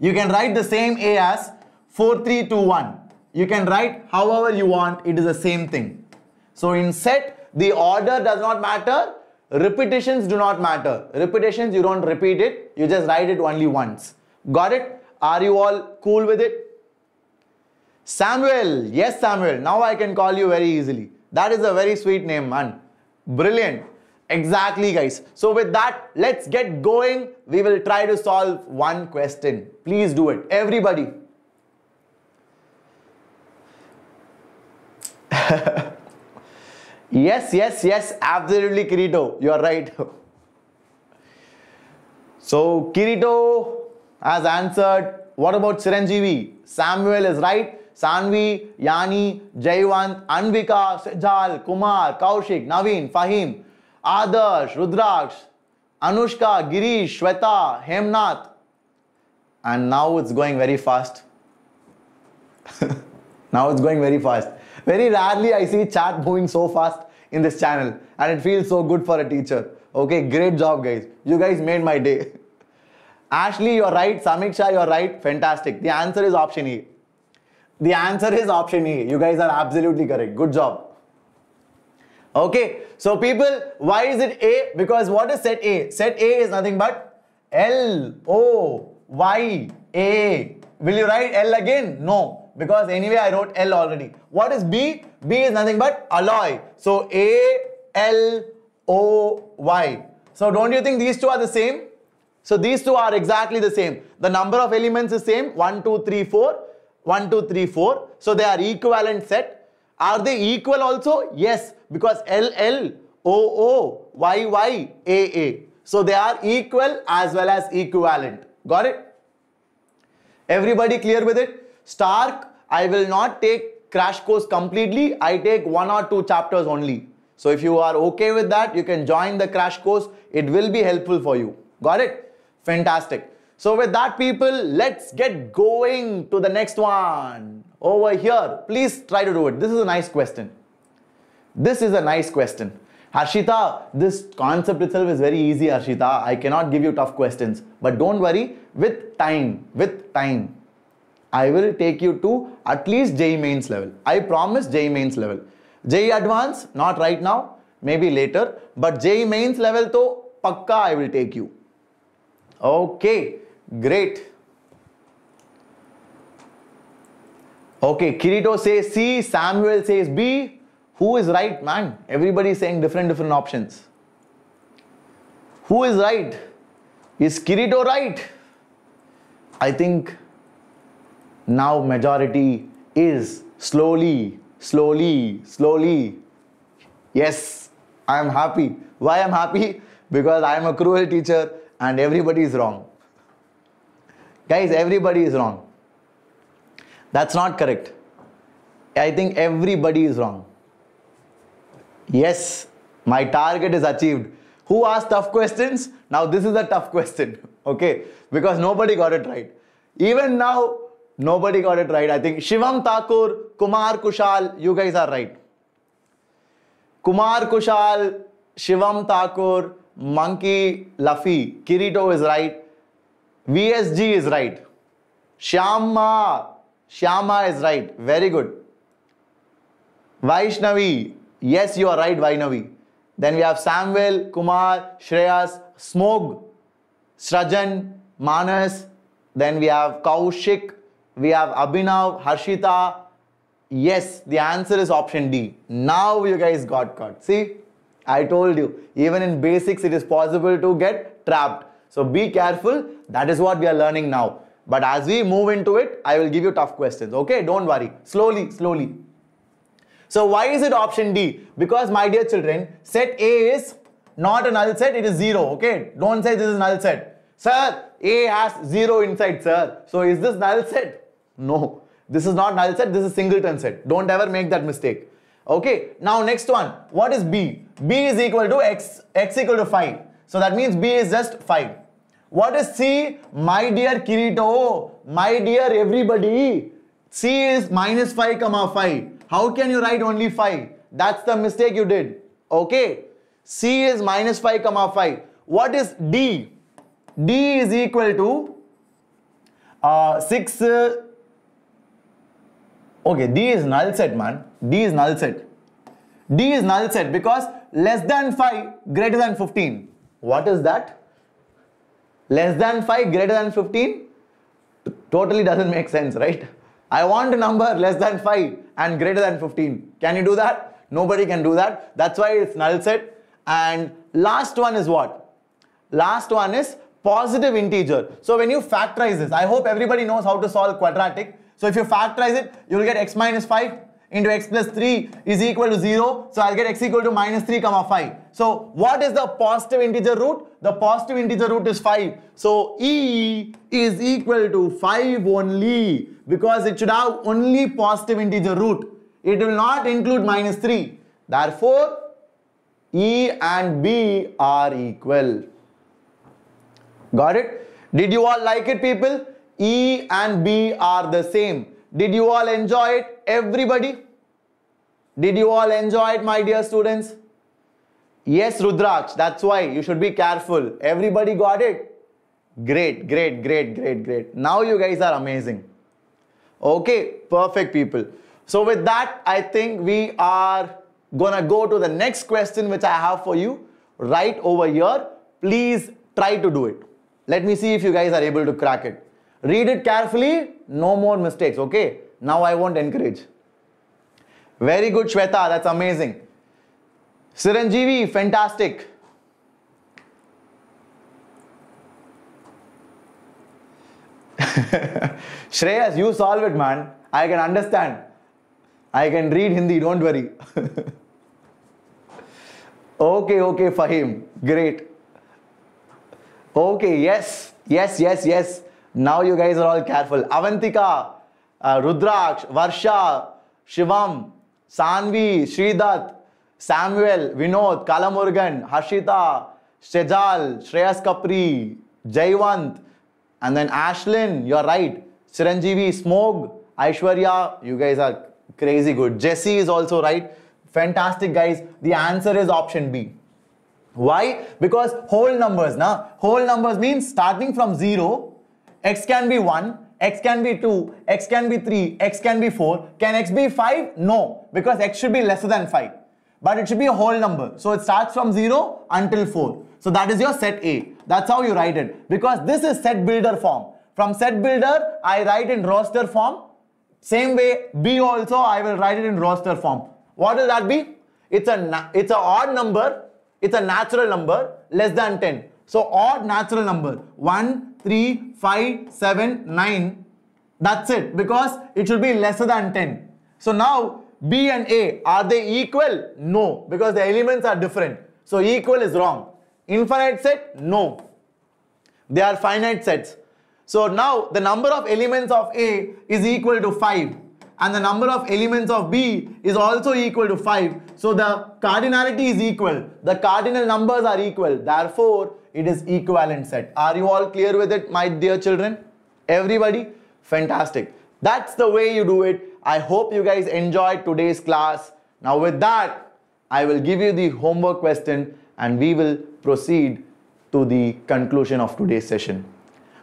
S1: You can write the same A as 4, 3, 2, 1. You can write however you want. It is the same thing. So in set, the order does not matter Repetitions do not matter. Repetitions, you don't repeat it. You just write it only once. Got it? Are you all cool with it? Samuel. Yes, Samuel. Now I can call you very easily. That is a very sweet name, man. Brilliant. Exactly, guys. So with that, let's get going. We will try to solve one question. Please do it. Everybody. (laughs) Yes, yes, yes, absolutely, Kirito. You are right. (laughs) so, Kirito has answered. What about Siranjeevi? Samuel is right. Sanvi, Yani, Jayvant, Anvika, Sejal, Kumar, Kaushik, Naveen, Fahim, Adarsh, Rudraksh, Anushka, Girish, Shweta, Hemnath. And now it's going very fast. (laughs) now it's going very fast. Very rarely I see chat moving so fast in this channel and it feels so good for a teacher. Okay, great job guys. You guys made my day. (laughs) Ashley, you're right. Samiksha, you're right. Fantastic. The answer is option E. The answer is option E. You guys are absolutely correct. Good job. Okay, so people, why is it A? Because what is set A? Set A is nothing but L O Y A. Will you write L again? No because anyway I wrote L already. What is B? B is nothing but alloy. So A L O Y. So don't you think these two are the same? So these two are exactly the same. The number of elements is same 1, 2, 3, 4, 1, 2, 3, 4. So they are equivalent set. Are they equal also? Yes, because L L O O Y Y A A. So they are equal as well as equivalent. Got it? Everybody clear with it? Stark, I will not take crash course completely. I take one or two chapters only. So if you are okay with that, you can join the crash course. It will be helpful for you. Got it? Fantastic. So with that people, let's get going to the next one. Over here, please try to do it. This is a nice question. This is a nice question. Harshita, this concept itself is very easy, Harshita. I cannot give you tough questions. But don't worry, with time, with time, I will take you to at least J mains level. I promise J mains level. J advance, not right now, maybe later, but J mains level to pakka I will take you. Okay, great. Okay, Kirito says C, Samuel says B. Who is right, man? Everybody is saying different, different options. Who is right? Is Kirito right? I think now majority is slowly, slowly, slowly. Yes, I am happy. Why I am happy? (laughs) Because I am a cruel teacher and everybody is wrong. Guys, everybody is wrong. That's not correct. I think everybody is wrong. Yes, my target is achieved. Who asked tough questions? Now this is a tough (laughs) question, okay? Because nobody got it right. Even now, Nobody got it right. I think Shivam Thakur, Kumar Kushal, you guys are right. Kumar Kushal, Shivam Thakur, Monkey luffy Kirito is right. VSG is right. shyamma shyamma is right. Very good. Vaishnavi, yes, you are right, Vaishnavi. Then we have Samuel, Kumar, Shreyas, Smog, Srajan, Manas. Then we have Kaushik, We have Abhinav, Harshita. Yes, the answer is option D. Now you guys got caught. See, I told you, even in basics, it is possible to get trapped. So be careful. That is what we are learning now. But as we move into it, I will give you tough questions. Okay, don't worry. Slowly, slowly. So why is it option D? Because my dear children, set A is not a null set, it is 0. Okay, don't say this is null set. Sir, A has 0 inside, sir. So is this null set? No, this is not null set, this is singleton set. Don't ever make that mistake. Okay, now next one. What is b? b is equal to x, x equal to 5. So that means b is just 5. What is c? My dear Kirito, my dear everybody. c is minus 5 comma 5. How can you write only 5? That's the mistake you did. Okay, c is minus 5 comma 5. What is d? d is equal to uh, 6 uh, Okay, D is null set, man. D is null set. D is null set because less than 5 greater than 15. What is that? Less than 5 greater than 15? Totally doesn't make sense, right? I want a number less than 5 and greater than 15. Can you do that? Nobody can do that. That's why it's null set. And last one is what? Last one is positive integer. So when you factorize this, I hope everybody knows how to solve quadratic. So if you factorize it, you'll get x minus 5 into x plus 3 is equal to 0. So I'll get x equal to minus 3 comma 5. So what is the positive integer root? The positive integer root is 5. So e is equal to 5 only because it should have only positive integer root. It will not include minus 3. Therefore, E and B are equal. Got it? Did you all like it people? E and B are the same. Did you all enjoy it, everybody? Did you all enjoy it, my dear students? Yes, Rudraksh, that's why you should be careful. Everybody got it? Great, great, great, great, great. Now you guys are amazing. Okay, perfect people. So with that, I think we are gonna go to the next question which I have for you right over here. Please try to do it. Let me see if you guys are able to crack it. Read it carefully, no more mistakes, okay? Now I won't encourage. Very good, Shweta, that's amazing. Siranjeevi, fantastic. (laughs) Shreyas, you solve it, man. I can understand. I can read Hindi, don't worry. (laughs) okay, okay, Fahim. Great. Okay, yes, yes, yes, yes. Now you guys are all careful. Avantika, uh, Rudraksh, Varsha, Shivam, Sanvi, Sridat, Samuel, Vinod, Kalamurgan, Harshita, Sejal, Shreyas Kapri, Jayvant, and then Ashlyn, you're right. Chiranjeevi, Smog, Aishwarya, you guys are crazy good. Jesse is also right. Fantastic guys. The answer is option B. Why? Because whole numbers, na? Whole numbers means starting from 0 x can be 1, x can be 2, x can be 3, x can be 4. Can x be 5? No, because x should be lesser than 5. But it should be a whole number. So it starts from 0 until 4. So that is your set A. That's how you write it. Because this is set builder form. From set builder, I write in roster form. Same way, B also, I will write it in roster form. What will that be? It's a, it's a odd number. It's a natural number, less than 10. So odd natural number 1, 3, 5, 7, 9. That's it because it should be lesser than 10. So now B and A are they equal? No because the elements are different. So equal is wrong. Infinite set? No. They are finite sets. So now the number of elements of A is equal to 5 and the number of elements of B is also equal to 5. So the cardinality is equal. The cardinal numbers are equal. Therefore, it is equivalent set. Are you all clear with it, my dear children? Everybody? Fantastic. That's the way you do it. I hope you guys enjoyed today's class. Now with that, I will give you the homework question and we will proceed to the conclusion of today's session.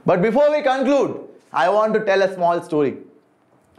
S1: But before we conclude, I want to tell a small story.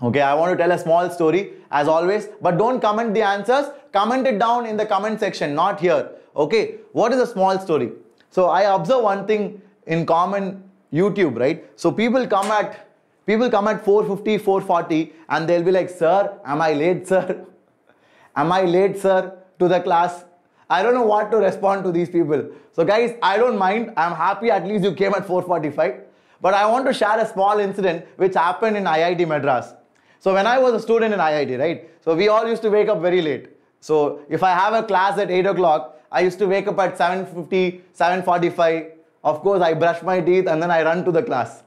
S1: Okay, I want to tell a small story as always, but don't comment the answers. Comment it down in the comment section, not here. Okay, what is a small story? So I observe one thing in common YouTube, right? So people come at people come at 450, 440 and they'll be like, sir, am I late, sir? (laughs) am I late, sir, to the class? I don't know what to respond to these people. So guys, I don't mind. I'm happy at least you came at 445. But I want to share a small incident which happened in IIT Madras. So when I was a student in IIT, right? So we all used to wake up very late. So if I have a class at 8 o'clock, I used to wake up at 7.50, 7.45. Of course, I brush my teeth and then I run to the class.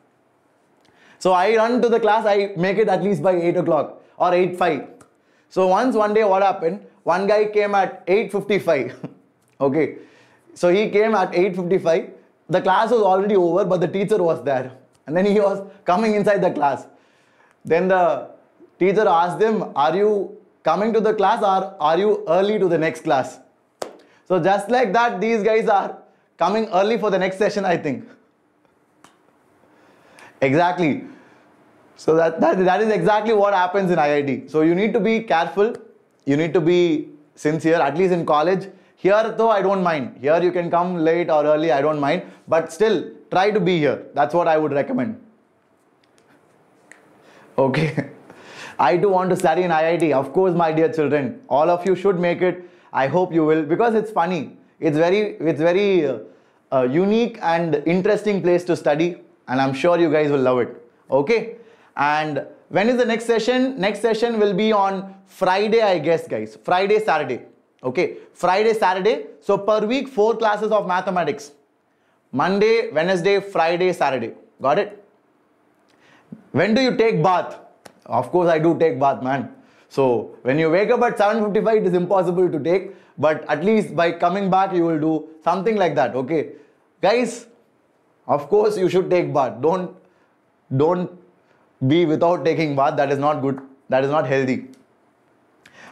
S1: So I run to the class, I make it at least by 8 o'clock or 8.5. So once one day what happened, one guy came at 8.55. (laughs) okay. So he came at 8.55. The class was already over but the teacher was there. And then he was coming inside the class. Then the teacher asked him, are you coming to the class or are you early to the next class? So just like that, these guys are coming early for the next session, I think. Exactly. So that, that, that is exactly what happens in IIT. So you need to be careful. You need to be sincere, at least in college. Here though, I don't mind. Here you can come late or early, I don't mind. But still, try to be here. That's what I would recommend. Okay. (laughs) I do want to study in IIT. Of course, my dear children, all of you should make it I hope you will because it's funny. It's very it's very uh, uh, unique and interesting place to study and I'm sure you guys will love it. Okay? And when is the next session? Next session will be on Friday I guess guys. Friday Saturday. Okay? Friday Saturday. So per week four classes of mathematics. Monday, Wednesday, Friday, Saturday. Got it? When do you take bath? Of course I do take bath man. So when you wake up at 7.55, it is impossible to take. But at least by coming back, you will do something like that. Okay. Guys, of course you should take bath. Don't, don't be without taking bath. That is not good. That is not healthy.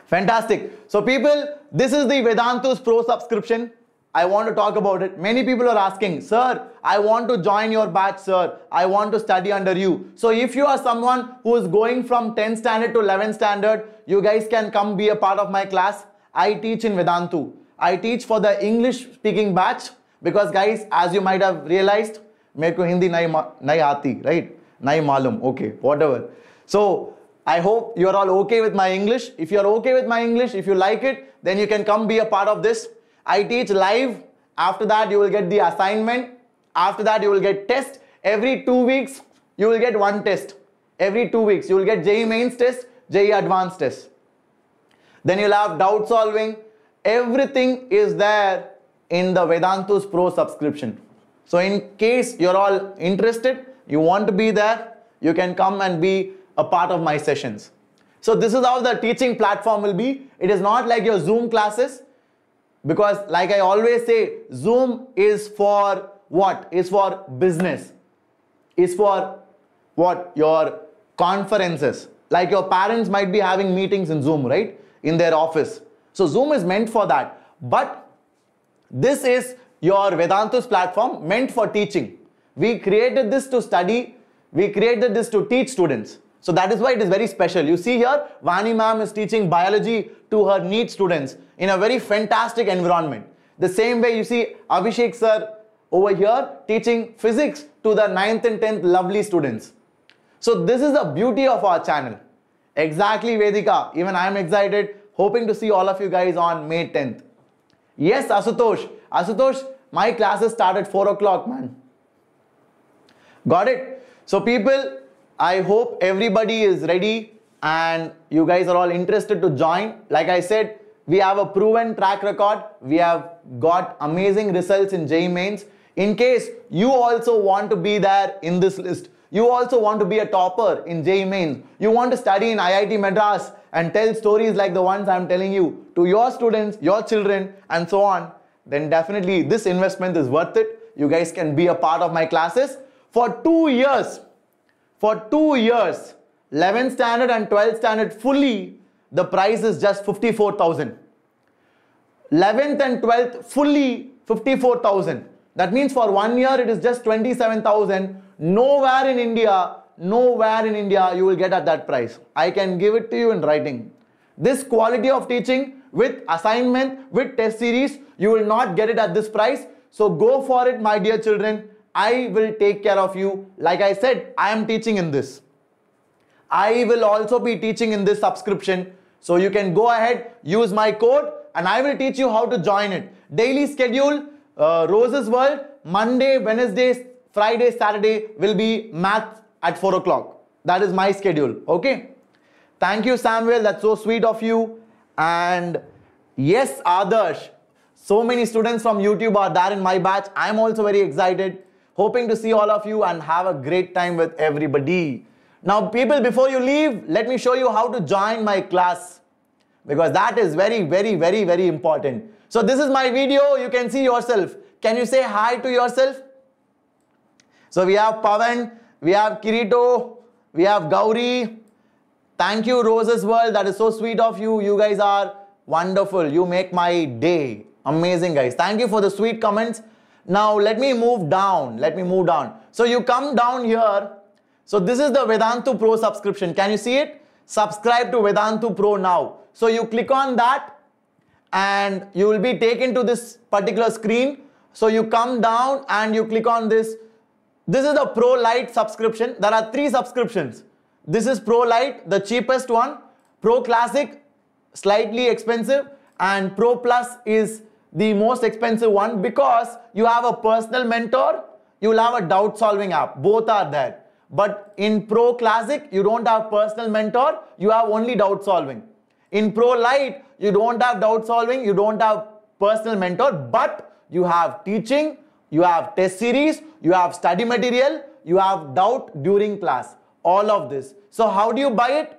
S1: Fantastic. So people, this is the Vedantus Pro subscription. I want to talk about it. Many people are asking, sir, I want to join your batch, sir. I want to study under you. So if you are someone who is going from 10th standard to 11th standard, you guys can come be a part of my class. I teach in Vedantu. I teach for the English speaking batch because guys, as you might have realized, मेरे Hindi nai नहीं right? आती right नहीं मालूम okay I hope you are all okay with my English. If you are okay with my English, if you like it, then you can come be a part of this. I teach live. After that, you will get the assignment. After that, you will get test. Every two weeks, you will get one test. Every two weeks, you will get JE mains test, JE advanced test. Then you'll have doubt solving. Everything is there in the Vedantus Pro subscription. So in case you're all interested, you want to be there, you can come and be a part of my sessions. So this is how the teaching platform will be. It is not like your Zoom classes because like I always say, Zoom is for what? Is for business. Is for what? Your conferences. Like your parents might be having meetings in Zoom, right? In their office. So Zoom is meant for that. But this is your Vedantus platform meant for teaching. We created this to study. We created this to teach students. So that is why it is very special. You see here, Vani ma'am is teaching biology to her neat students in a very fantastic environment. The same way you see Abhishek sir over here teaching physics to the 9th and 10th lovely students. So this is the beauty of our channel. Exactly Vedika, even I am excited, hoping to see all of you guys on May 10th. Yes Asutosh, Asutosh, my classes start at 4 o'clock man. Got it? So people, I hope everybody is ready and you guys are all interested to join. Like I said, we have a proven track record. We have got amazing results in JEE mains. In case you also want to be there in this list, you also want to be a topper in JEE mains, you want to study in IIT Madras and tell stories like the ones I'm telling you to your students, your children and so on, then definitely this investment is worth it. You guys can be a part of my classes. For two years, for two years, 11th standard and 12th standard fully, the price is just 54,000. 11th and 12th fully 54,000. That means for one year it is just 27,000. Nowhere in India, nowhere in India you will get at that price. I can give it to you in writing. This quality of teaching with assignment, with test series, you will not get it at this price. So go for it my dear children. I will take care of you. Like I said, I am teaching in this. I will also be teaching in this subscription. So you can go ahead, use my code and I will teach you how to join it. Daily schedule, uh, Rose's World, Monday, Wednesday, Friday, Saturday will be math at 4 o'clock. That is my schedule. Okay. Thank you, Samuel. That's so sweet of you. And yes, Adarsh, so many students from YouTube are there in my batch. I'm also very excited. Hoping to see all of you and have a great time with everybody. Now, people, before you leave, let me show you how to join my class because that is very, very, very, very important. So this is my video. You can see yourself. Can you say hi to yourself? So we have Pavan, we have Kirito, we have Gauri. Thank you, Roses World. That is so sweet of you. You guys are wonderful. You make my day. Amazing, guys. Thank you for the sweet comments. Now let me move down. Let me move down. So you come down here. So this is the Vedantu Pro subscription. Can you see it? Subscribe to Vedantu Pro now. So you click on that and you will be taken to this particular screen. So you come down and you click on this. This is the Pro Lite subscription. There are three subscriptions. This is Pro Lite, the cheapest one. Pro Classic, slightly expensive. And Pro Plus is the most expensive one because you have a personal mentor, you'll have a doubt solving app. Both are there. But in Pro Classic, you don't have personal mentor, you have only doubt solving. In Pro Lite, you don't have doubt solving, you don't have personal mentor, but you have teaching, you have test series, you have study material, you have doubt during class, all of this. So how do you buy it?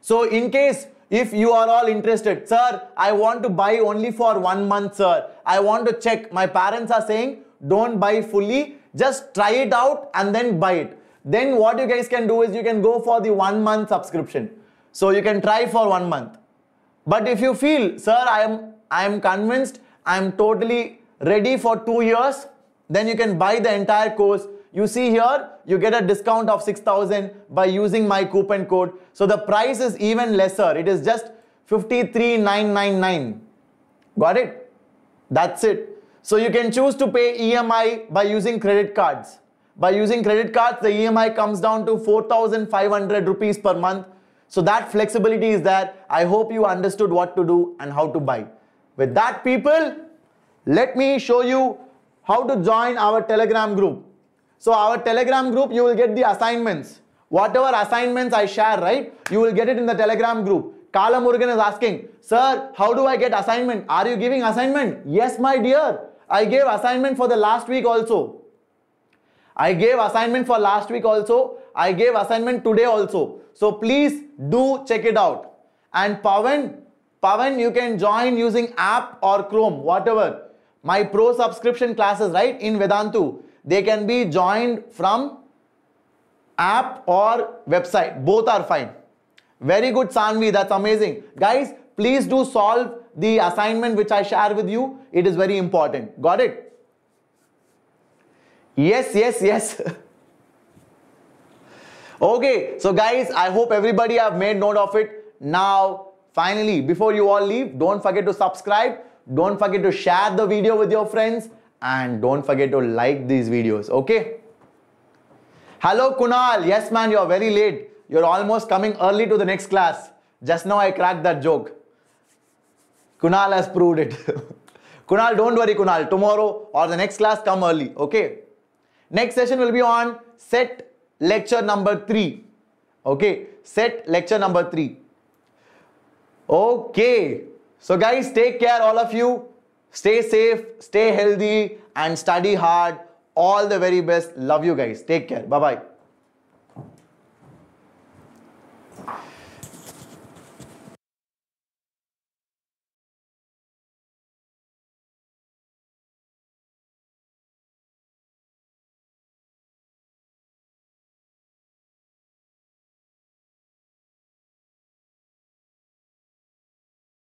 S1: So in case if you are all interested, sir, I want to buy only for one month, sir. I want to check. My parents are saying don't buy fully, just try it out and then buy it. Then what you guys can do is you can go for the one month subscription. So you can try for one month. But if you feel, sir, I am, I am convinced, I am totally ready for two years, then you can buy the entire course you see here, you get a discount of 6000 by using my coupon code. So the price is even lesser. It is just 53999. Got it? That's it. So you can choose to pay EMI by using credit cards. By using credit cards, the EMI comes down to 4500 rupees per month. So that flexibility is there. I hope you understood what to do and how to buy. With that people, let me show you how to join our telegram group. So our telegram group, you will get the assignments. Whatever assignments I share, right? You will get it in the telegram group. Kala Murugan is asking, Sir, how do I get assignment? Are you giving assignment? Yes, my dear. I gave assignment for the last week also. I gave assignment for last week also. I gave assignment today also. So please do check it out. And Pavan, Pavan, you can join using app or Chrome, whatever. My pro subscription classes, right? In Vedantu. They can be joined from app or website. Both are fine. Very good, Sanvi. That's amazing. Guys, please do solve the assignment which I share with you. It is very important. Got it? Yes, yes, yes. (laughs) okay, so guys, I hope everybody have made note of it. Now, finally, before you all leave, don't forget to subscribe. Don't forget to share the video with your friends and don't forget to like these videos okay hello kunal yes man you're very late you're almost coming early to the next class just now i cracked that joke kunal has proved it (laughs) kunal don't worry kunal tomorrow or the next class come early okay next session will be on set lecture number 3 okay set lecture number 3 okay so guys take care all of you Stay safe, stay healthy, and study hard. All the very best. Love you guys. Take care. Bye bye.